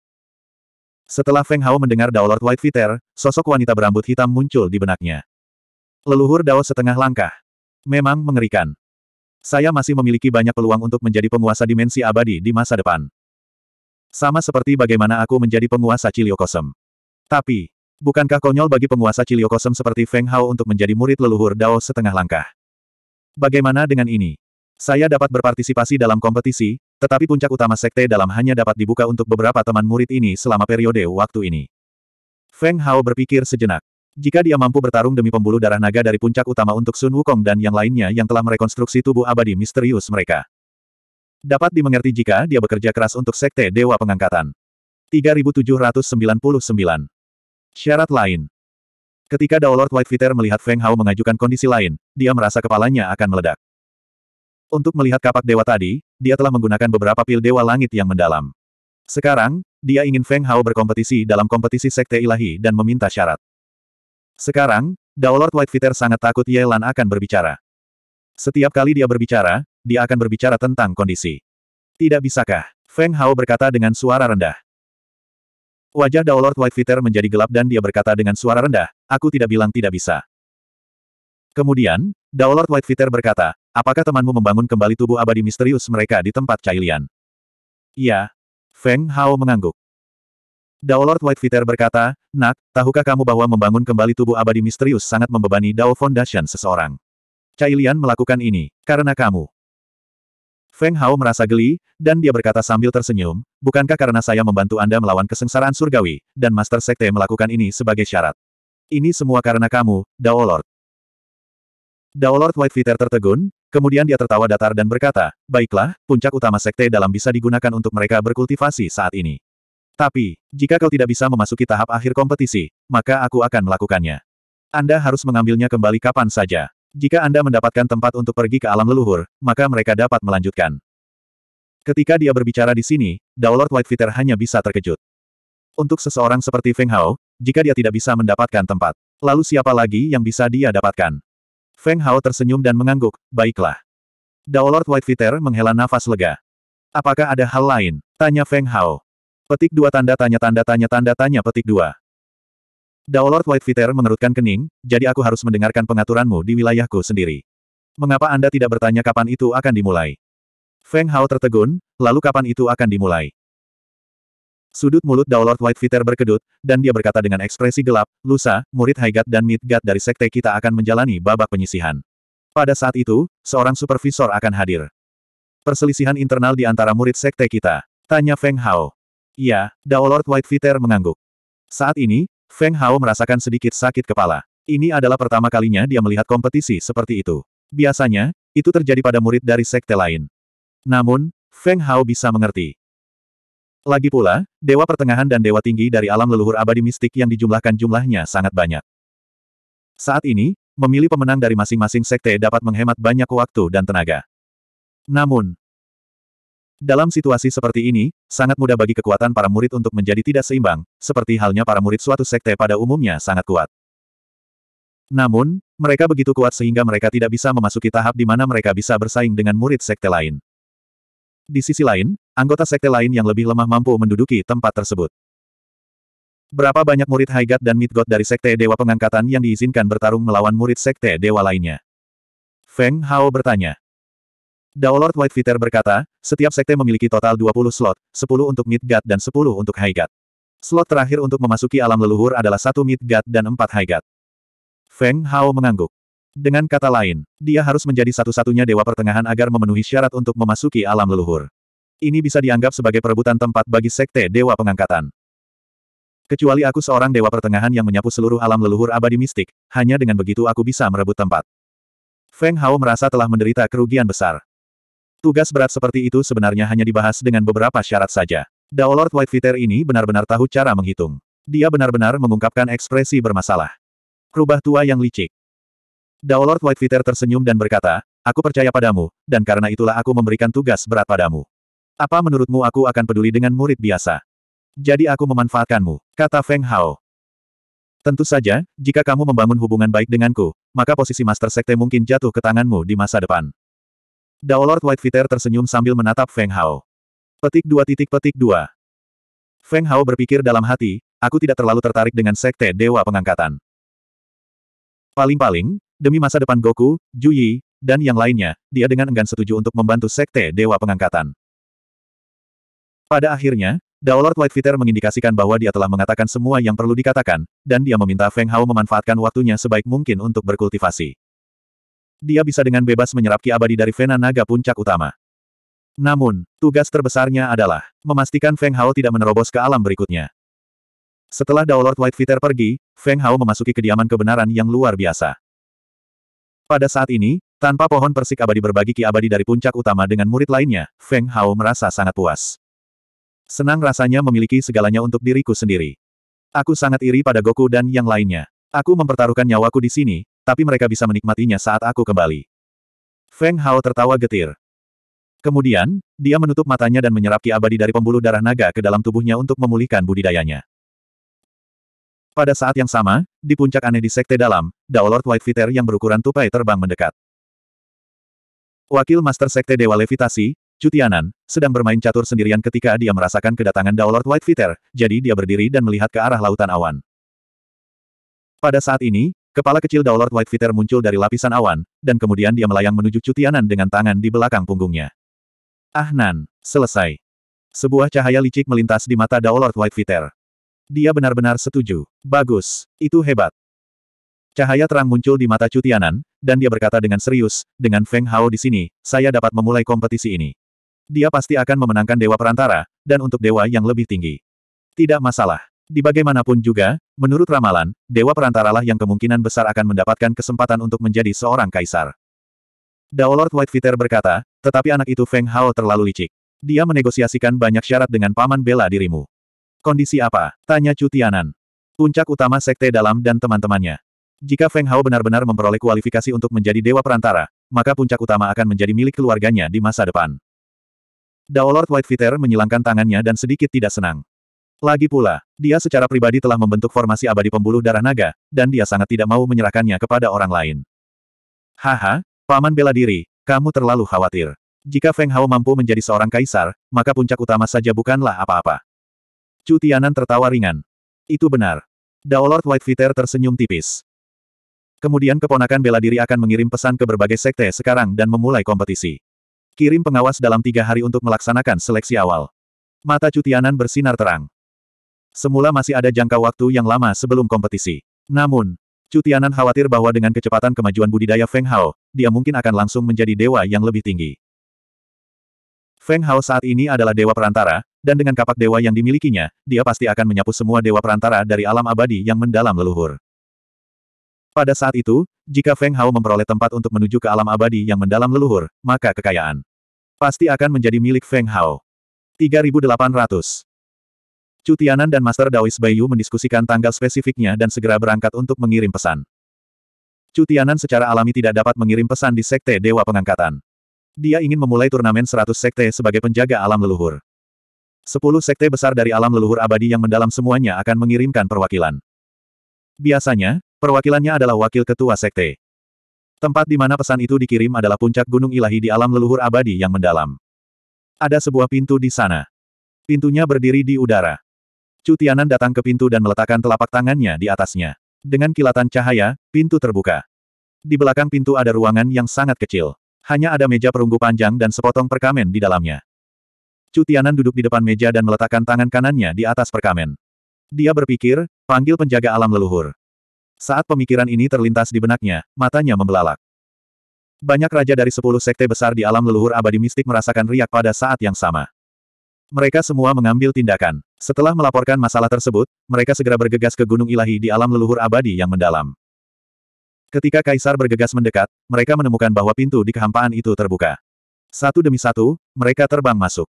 Setelah Feng Hao mendengar Dao Lord White Viter, sosok wanita berambut hitam muncul di benaknya. Leluhur Dao setengah langkah. Memang mengerikan. Saya masih memiliki banyak peluang untuk menjadi penguasa dimensi abadi di masa depan. Sama seperti bagaimana aku menjadi penguasa Ciliokosem. Tapi, Bukankah konyol bagi penguasa Ciliokosem seperti Feng Hao untuk menjadi murid leluhur Dao setengah langkah? Bagaimana dengan ini? Saya dapat berpartisipasi dalam kompetisi, tetapi puncak utama sekte dalam hanya dapat dibuka untuk beberapa teman murid ini selama periode waktu ini. Feng Hao berpikir sejenak. Jika dia mampu bertarung demi pembuluh darah naga dari puncak utama untuk Sun Wukong dan yang lainnya yang telah merekonstruksi tubuh abadi misterius mereka. Dapat dimengerti jika dia bekerja keras untuk Sekte Dewa Pengangkatan. 3799 Syarat lain. Ketika Daolord Whitefitter melihat Feng Hao mengajukan kondisi lain, dia merasa kepalanya akan meledak. Untuk melihat kapak dewa tadi, dia telah menggunakan beberapa pil dewa langit yang mendalam. Sekarang, dia ingin Feng Hao berkompetisi dalam kompetisi sekte ilahi dan meminta syarat. Sekarang, Daolord Whitefitter sangat takut Yelan akan berbicara. Setiap kali dia berbicara, dia akan berbicara tentang kondisi. Tidak bisakah? Feng Hao berkata dengan suara rendah. Wajah White Whitefitter menjadi gelap dan dia berkata dengan suara rendah, aku tidak bilang tidak bisa. Kemudian, White Whitefitter berkata, apakah temanmu membangun kembali tubuh abadi misterius mereka di tempat Cailian? Iya. Feng Hao mengangguk. White Whitefitter berkata, Nak, tahukah kamu bahwa membangun kembali tubuh abadi misterius sangat membebani Dao Foundation seseorang? Cailian melakukan ini, karena kamu. Feng Hao merasa geli, dan dia berkata sambil tersenyum, bukankah karena saya membantu Anda melawan kesengsaraan surgawi, dan Master Sekte melakukan ini sebagai syarat. Ini semua karena kamu, Dao Lord. Dao Lord White Feather tertegun, kemudian dia tertawa datar dan berkata, baiklah, puncak utama Sekte dalam bisa digunakan untuk mereka berkultivasi saat ini. Tapi, jika kau tidak bisa memasuki tahap akhir kompetisi, maka aku akan melakukannya. Anda harus mengambilnya kembali kapan saja. Jika Anda mendapatkan tempat untuk pergi ke alam leluhur, maka mereka dapat melanjutkan. Ketika dia berbicara di sini, Daulord Whitefitter hanya bisa terkejut. Untuk seseorang seperti Feng Hao, jika dia tidak bisa mendapatkan tempat, lalu siapa lagi yang bisa dia dapatkan? Feng Hao tersenyum dan mengangguk, baiklah. Daulord Whitefitter menghela nafas lega. Apakah ada hal lain? Tanya Feng Hao. Petik dua tanda tanya tanda tanya tanda tanya petik dua. Daolord Whitefitter mengerutkan kening, jadi aku harus mendengarkan pengaturanmu di wilayahku sendiri. Mengapa Anda tidak bertanya kapan itu akan dimulai? Feng Hao tertegun, lalu kapan itu akan dimulai? Sudut mulut Daolord Whitefitter berkedut, dan dia berkata dengan ekspresi gelap, Lusa, murid Haigat dan Midgat dari sekte kita akan menjalani babak penyisihan. Pada saat itu, seorang supervisor akan hadir. Perselisihan internal di antara murid sekte kita. Tanya Feng Hao. Iya, Daolord Whitefitter mengangguk. Saat ini, Feng Hao merasakan sedikit sakit kepala. Ini adalah pertama kalinya dia melihat kompetisi seperti itu. Biasanya, itu terjadi pada murid dari sekte lain. Namun, Feng Hao bisa mengerti. Lagi pula, Dewa Pertengahan dan Dewa Tinggi dari alam leluhur abadi mistik yang dijumlahkan jumlahnya sangat banyak. Saat ini, memilih pemenang dari masing-masing sekte dapat menghemat banyak waktu dan tenaga. Namun, dalam situasi seperti ini, sangat mudah bagi kekuatan para murid untuk menjadi tidak seimbang, seperti halnya para murid suatu sekte pada umumnya sangat kuat. Namun, mereka begitu kuat sehingga mereka tidak bisa memasuki tahap di mana mereka bisa bersaing dengan murid sekte lain. Di sisi lain, anggota sekte lain yang lebih lemah mampu menduduki tempat tersebut. Berapa banyak murid Haigat dan Midgot dari sekte Dewa Pengangkatan yang diizinkan bertarung melawan murid sekte Dewa lainnya? Feng Hao bertanya. Daolord White Viter berkata, setiap sekte memiliki total 20 slot, 10 untuk Midgard dan 10 untuk Highgard. Slot terakhir untuk memasuki alam leluhur adalah satu Midgard dan empat Highgard. Feng Hao mengangguk. Dengan kata lain, dia harus menjadi satu-satunya dewa pertengahan agar memenuhi syarat untuk memasuki alam leluhur. Ini bisa dianggap sebagai perebutan tempat bagi sekte dewa pengangkatan. Kecuali aku seorang dewa pertengahan yang menyapu seluruh alam leluhur abadi mistik, hanya dengan begitu aku bisa merebut tempat. Feng Hao merasa telah menderita kerugian besar. Tugas berat seperti itu sebenarnya hanya dibahas dengan beberapa syarat saja. Daolord Whitefitter ini benar-benar tahu cara menghitung. Dia benar-benar mengungkapkan ekspresi bermasalah. Rubah tua yang licik. Daolord Whitefitter tersenyum dan berkata, Aku percaya padamu, dan karena itulah aku memberikan tugas berat padamu. Apa menurutmu aku akan peduli dengan murid biasa? Jadi aku memanfaatkanmu, kata Feng Hao. Tentu saja, jika kamu membangun hubungan baik denganku, maka posisi Master Sekte mungkin jatuh ke tanganmu di masa depan. Daolord Whitefitter tersenyum sambil menatap Feng Hao. Petik dua titik petik dua. Feng Hao berpikir dalam hati, aku tidak terlalu tertarik dengan sekte Dewa Pengangkatan. Paling-paling, demi masa depan Goku, Juyi, dan yang lainnya, dia dengan enggan setuju untuk membantu sekte Dewa Pengangkatan. Pada akhirnya, Daolord Whitefitter mengindikasikan bahwa dia telah mengatakan semua yang perlu dikatakan, dan dia meminta Feng Hao memanfaatkan waktunya sebaik mungkin untuk berkultivasi dia bisa dengan bebas menyerap ki abadi dari Vena Naga Puncak Utama. Namun, tugas terbesarnya adalah memastikan Feng Hao tidak menerobos ke alam berikutnya. Setelah Daolord White Fitter pergi, Feng Hao memasuki kediaman kebenaran yang luar biasa. Pada saat ini, tanpa pohon persik abadi berbagi ki abadi dari puncak utama dengan murid lainnya, Feng Hao merasa sangat puas. Senang rasanya memiliki segalanya untuk diriku sendiri. Aku sangat iri pada Goku dan yang lainnya. Aku mempertaruhkan nyawaku di sini, tapi mereka bisa menikmatinya saat aku kembali. Feng Hao tertawa getir. Kemudian, dia menutup matanya dan menyerap ki abadi dari pembuluh darah naga ke dalam tubuhnya untuk memulihkan budidayanya. Pada saat yang sama, di puncak aneh di sekte dalam, Daolord White Fitter yang berukuran tupai terbang mendekat. Wakil Master Sekte Dewa Levitasi, Cutianan, sedang bermain catur sendirian ketika dia merasakan kedatangan Daolord White Fitter, jadi dia berdiri dan melihat ke arah lautan awan. Pada saat ini, Kepala kecil Daulord Whitefitter muncul dari lapisan awan, dan kemudian dia melayang menuju Cutianan dengan tangan di belakang punggungnya. Ah Nan, selesai. Sebuah cahaya licik melintas di mata Daulord Whitefitter. Dia benar-benar setuju. Bagus, itu hebat. Cahaya terang muncul di mata Cutianan, dan dia berkata dengan serius, dengan Feng Hao di sini, saya dapat memulai kompetisi ini. Dia pasti akan memenangkan Dewa Perantara, dan untuk Dewa yang lebih tinggi. Tidak masalah. Di bagaimanapun juga, menurut ramalan, Dewa Perantaralah yang kemungkinan besar akan mendapatkan kesempatan untuk menjadi seorang kaisar. Daolord Whitefeather berkata, tetapi anak itu Feng Hao terlalu licik. Dia menegosiasikan banyak syarat dengan paman bela dirimu. Kondisi apa? Tanya Cutianan. Puncak utama Sekte Dalam dan teman-temannya. Jika Feng Hao benar-benar memperoleh kualifikasi untuk menjadi Dewa Perantara, maka puncak utama akan menjadi milik keluarganya di masa depan. Daolord Whitefeather menyilangkan tangannya dan sedikit tidak senang. Lagi pula, dia secara pribadi telah membentuk formasi abadi pembuluh darah naga, dan dia sangat tidak mau menyerahkannya kepada orang lain. Haha, paman bela diri, kamu terlalu khawatir. Jika Feng Hao mampu menjadi seorang kaisar, maka puncak utama saja bukanlah apa-apa. Cutianan tertawa ringan. Itu benar. Daolord Whitefitter tersenyum tipis. Kemudian keponakan bela diri akan mengirim pesan ke berbagai sekte sekarang dan memulai kompetisi. Kirim pengawas dalam tiga hari untuk melaksanakan seleksi awal. Mata Cutianan bersinar terang. Semula masih ada jangka waktu yang lama sebelum kompetisi. Namun, Cutianan khawatir bahwa dengan kecepatan kemajuan budidaya Feng Hao, dia mungkin akan langsung menjadi dewa yang lebih tinggi. Feng Hao saat ini adalah dewa perantara, dan dengan kapak dewa yang dimilikinya, dia pasti akan menyapu semua dewa perantara dari alam abadi yang mendalam leluhur. Pada saat itu, jika Feng Hao memperoleh tempat untuk menuju ke alam abadi yang mendalam leluhur, maka kekayaan pasti akan menjadi milik Feng Hao. 3800 Chu Tianan dan Master Daois Bayu mendiskusikan tanggal spesifiknya dan segera berangkat untuk mengirim pesan. Chu Tianan secara alami tidak dapat mengirim pesan di Sekte Dewa Pengangkatan. Dia ingin memulai turnamen 100 Sekte sebagai penjaga alam leluhur. Sepuluh Sekte besar dari alam leluhur abadi yang mendalam semuanya akan mengirimkan perwakilan. Biasanya, perwakilannya adalah wakil ketua Sekte. Tempat di mana pesan itu dikirim adalah puncak gunung ilahi di alam leluhur abadi yang mendalam. Ada sebuah pintu di sana. Pintunya berdiri di udara. Chu Tianan datang ke pintu dan meletakkan telapak tangannya di atasnya. Dengan kilatan cahaya, pintu terbuka. Di belakang pintu ada ruangan yang sangat kecil. Hanya ada meja perunggu panjang dan sepotong perkamen di dalamnya. Chu Tianan duduk di depan meja dan meletakkan tangan kanannya di atas perkamen. Dia berpikir, panggil penjaga alam leluhur. Saat pemikiran ini terlintas di benaknya, matanya membelalak. Banyak raja dari sepuluh sekte besar di alam leluhur abadi mistik merasakan riak pada saat yang sama. Mereka semua mengambil tindakan. Setelah melaporkan masalah tersebut, mereka segera bergegas ke Gunung Ilahi di alam leluhur abadi yang mendalam. Ketika Kaisar bergegas mendekat, mereka menemukan bahwa pintu di kehampaan itu terbuka. Satu demi satu, mereka terbang masuk.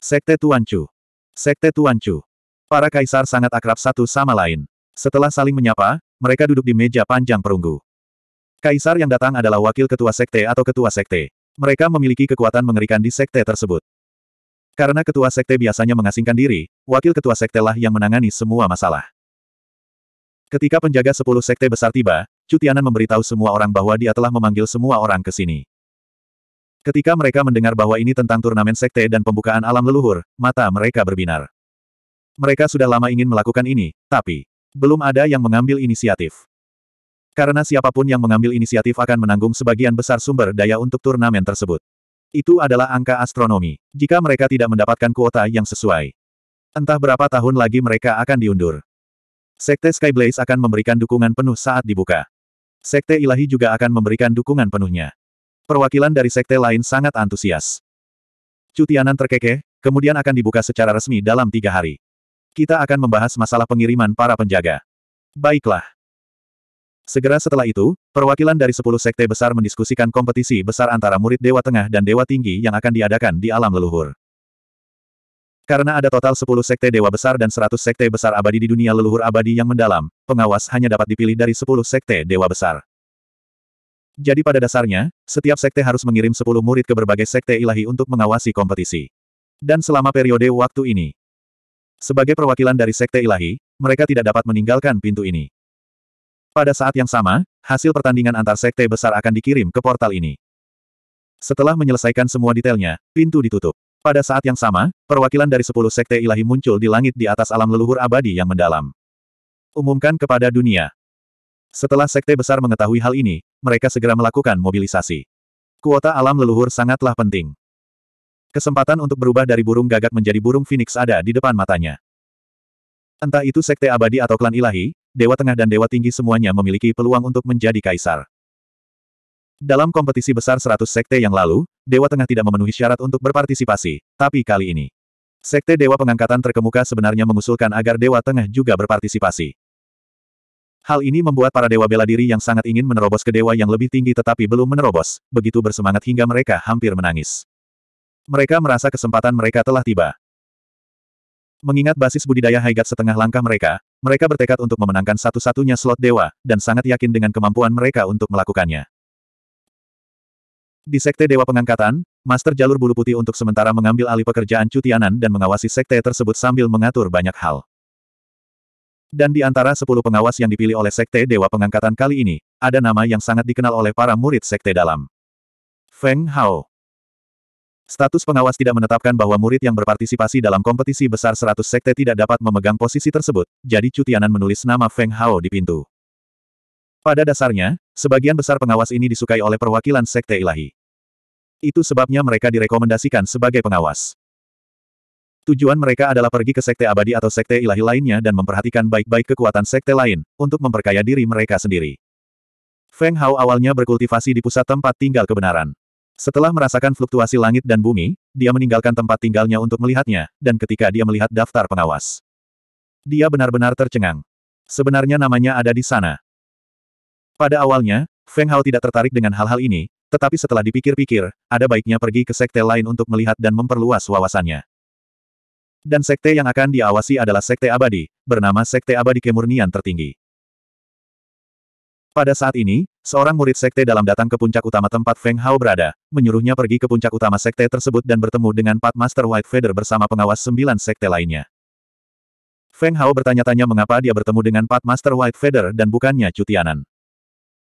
Sekte Tuan Chu. Sekte Tuan Chu. Para kaisar sangat akrab satu sama lain. Setelah saling menyapa, mereka duduk di meja panjang perunggu. Kaisar yang datang adalah wakil ketua sekte atau ketua sekte. Mereka memiliki kekuatan mengerikan di sekte tersebut. Karena ketua sekte biasanya mengasingkan diri, wakil ketua sekte lah yang menangani semua masalah. Ketika penjaga sepuluh sekte besar tiba, Cutianan memberitahu semua orang bahwa dia telah memanggil semua orang ke sini. Ketika mereka mendengar bahwa ini tentang turnamen sekte dan pembukaan alam leluhur, mata mereka berbinar. Mereka sudah lama ingin melakukan ini, tapi belum ada yang mengambil inisiatif. Karena siapapun yang mengambil inisiatif akan menanggung sebagian besar sumber daya untuk turnamen tersebut. Itu adalah angka astronomi. Jika mereka tidak mendapatkan kuota yang sesuai. Entah berapa tahun lagi mereka akan diundur. Sekte Skyblaze akan memberikan dukungan penuh saat dibuka. Sekte Ilahi juga akan memberikan dukungan penuhnya. Perwakilan dari sekte lain sangat antusias. Cutianan terkekeh, kemudian akan dibuka secara resmi dalam tiga hari. Kita akan membahas masalah pengiriman para penjaga. Baiklah. Segera setelah itu, perwakilan dari sepuluh sekte besar mendiskusikan kompetisi besar antara murid Dewa Tengah dan Dewa Tinggi yang akan diadakan di alam leluhur. Karena ada total sepuluh sekte dewa besar dan seratus sekte besar abadi di dunia leluhur abadi yang mendalam, pengawas hanya dapat dipilih dari sepuluh sekte dewa besar. Jadi pada dasarnya, setiap sekte harus mengirim sepuluh murid ke berbagai sekte ilahi untuk mengawasi kompetisi. Dan selama periode waktu ini, sebagai perwakilan dari sekte ilahi, mereka tidak dapat meninggalkan pintu ini. Pada saat yang sama, hasil pertandingan antar sekte besar akan dikirim ke portal ini. Setelah menyelesaikan semua detailnya, pintu ditutup. Pada saat yang sama, perwakilan dari sepuluh sekte ilahi muncul di langit di atas alam leluhur abadi yang mendalam. Umumkan kepada dunia. Setelah sekte besar mengetahui hal ini, mereka segera melakukan mobilisasi. Kuota alam leluhur sangatlah penting. Kesempatan untuk berubah dari burung gagak menjadi burung phoenix ada di depan matanya. Entah itu sekte abadi atau klan ilahi, Dewa Tengah dan Dewa Tinggi semuanya memiliki peluang untuk menjadi kaisar. Dalam kompetisi besar 100 sekte yang lalu, Dewa Tengah tidak memenuhi syarat untuk berpartisipasi, tapi kali ini. Sekte Dewa Pengangkatan terkemuka sebenarnya mengusulkan agar Dewa Tengah juga berpartisipasi. Hal ini membuat para dewa bela diri yang sangat ingin menerobos ke dewa yang lebih tinggi tetapi belum menerobos, begitu bersemangat hingga mereka hampir menangis. Mereka merasa kesempatan mereka telah tiba. Mengingat basis budidaya Haigat setengah langkah mereka, mereka bertekad untuk memenangkan satu-satunya slot dewa, dan sangat yakin dengan kemampuan mereka untuk melakukannya. Di Sekte Dewa Pengangkatan, Master Jalur Bulu Putih untuk sementara mengambil alih pekerjaan Cutianan dan mengawasi Sekte tersebut sambil mengatur banyak hal. Dan di antara sepuluh pengawas yang dipilih oleh Sekte Dewa Pengangkatan kali ini, ada nama yang sangat dikenal oleh para murid Sekte Dalam. Feng Hao Status pengawas tidak menetapkan bahwa murid yang berpartisipasi dalam kompetisi besar 100 sekte tidak dapat memegang posisi tersebut, jadi Cutianan menulis nama Feng Hao di pintu. Pada dasarnya, sebagian besar pengawas ini disukai oleh perwakilan sekte ilahi. Itu sebabnya mereka direkomendasikan sebagai pengawas. Tujuan mereka adalah pergi ke sekte abadi atau sekte ilahi lainnya dan memperhatikan baik-baik kekuatan sekte lain, untuk memperkaya diri mereka sendiri. Feng Hao awalnya berkultivasi di pusat tempat tinggal kebenaran. Setelah merasakan fluktuasi langit dan bumi, dia meninggalkan tempat tinggalnya untuk melihatnya, dan ketika dia melihat daftar pengawas. Dia benar-benar tercengang. Sebenarnya namanya ada di sana. Pada awalnya, Feng Hao tidak tertarik dengan hal-hal ini, tetapi setelah dipikir-pikir, ada baiknya pergi ke sekte lain untuk melihat dan memperluas wawasannya. Dan sekte yang akan diawasi adalah sekte abadi, bernama Sekte Abadi Kemurnian Tertinggi. Pada saat ini, seorang murid sekte dalam datang ke puncak utama tempat Feng Hao berada, menyuruhnya pergi ke puncak utama sekte tersebut dan bertemu dengan Pat Master White Feather bersama pengawas sembilan sekte lainnya. Feng Hao bertanya-tanya mengapa dia bertemu dengan Pat Master White Feather dan bukannya Cutianan.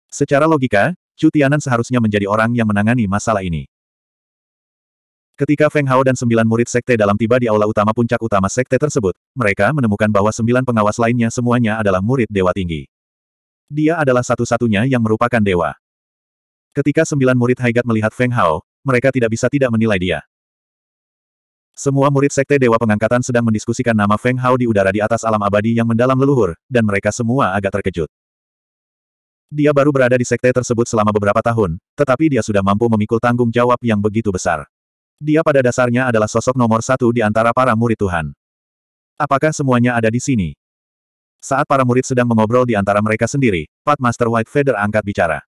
Secara logika, Cutianan seharusnya menjadi orang yang menangani masalah ini. Ketika Feng Hao dan sembilan murid sekte dalam tiba di aula utama puncak utama sekte tersebut, mereka menemukan bahwa sembilan pengawas lainnya semuanya adalah murid dewa tinggi. Dia adalah satu-satunya yang merupakan dewa. Ketika sembilan murid Haigat melihat Feng Hao, mereka tidak bisa tidak menilai dia. Semua murid Sekte Dewa Pengangkatan sedang mendiskusikan nama Feng Hao di udara di atas alam abadi yang mendalam leluhur, dan mereka semua agak terkejut. Dia baru berada di sekte tersebut selama beberapa tahun, tetapi dia sudah mampu memikul tanggung jawab yang begitu besar. Dia pada dasarnya adalah sosok nomor satu di antara para murid Tuhan. Apakah semuanya ada di sini? Saat para murid sedang mengobrol di antara mereka sendiri, Pat Master White Feather angkat bicara.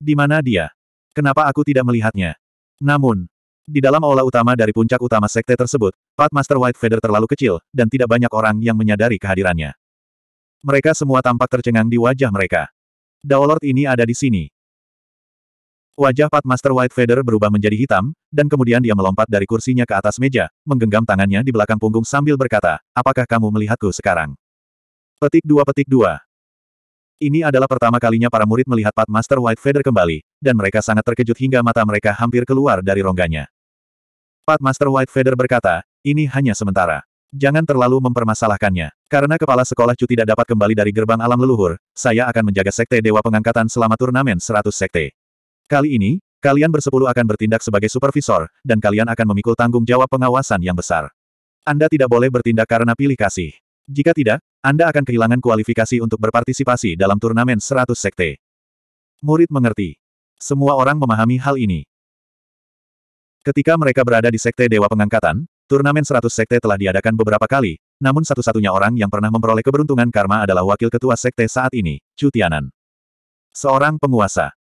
Di mana dia? Kenapa aku tidak melihatnya? Namun, di dalam aula utama dari puncak utama sekte tersebut, Pat Master White Feather terlalu kecil, dan tidak banyak orang yang menyadari kehadirannya. Mereka semua tampak tercengang di wajah mereka. Daolord ini ada di sini. Wajah Pat Master White Feather berubah menjadi hitam, dan kemudian dia melompat dari kursinya ke atas meja, menggenggam tangannya di belakang punggung sambil berkata, apakah kamu melihatku sekarang? Petik 2 Petik 2 Ini adalah pertama kalinya para murid melihat Pat Master White Feather kembali, dan mereka sangat terkejut hingga mata mereka hampir keluar dari rongganya. Pat Master White Feather berkata, ini hanya sementara. Jangan terlalu mempermasalahkannya. Karena kepala sekolah cu tidak dapat kembali dari gerbang alam leluhur, saya akan menjaga Sekte Dewa Pengangkatan selama turnamen 100 Sekte. Kali ini, kalian bersepuluh akan bertindak sebagai supervisor, dan kalian akan memikul tanggung jawab pengawasan yang besar. Anda tidak boleh bertindak karena pilih kasih. Jika tidak, Anda akan kehilangan kualifikasi untuk berpartisipasi dalam turnamen 100 sekte. Murid mengerti. Semua orang memahami hal ini. Ketika mereka berada di Sekte Dewa Pengangkatan, turnamen 100 sekte telah diadakan beberapa kali, namun satu-satunya orang yang pernah memperoleh keberuntungan karma adalah wakil ketua sekte saat ini, Cutianan. Seorang penguasa.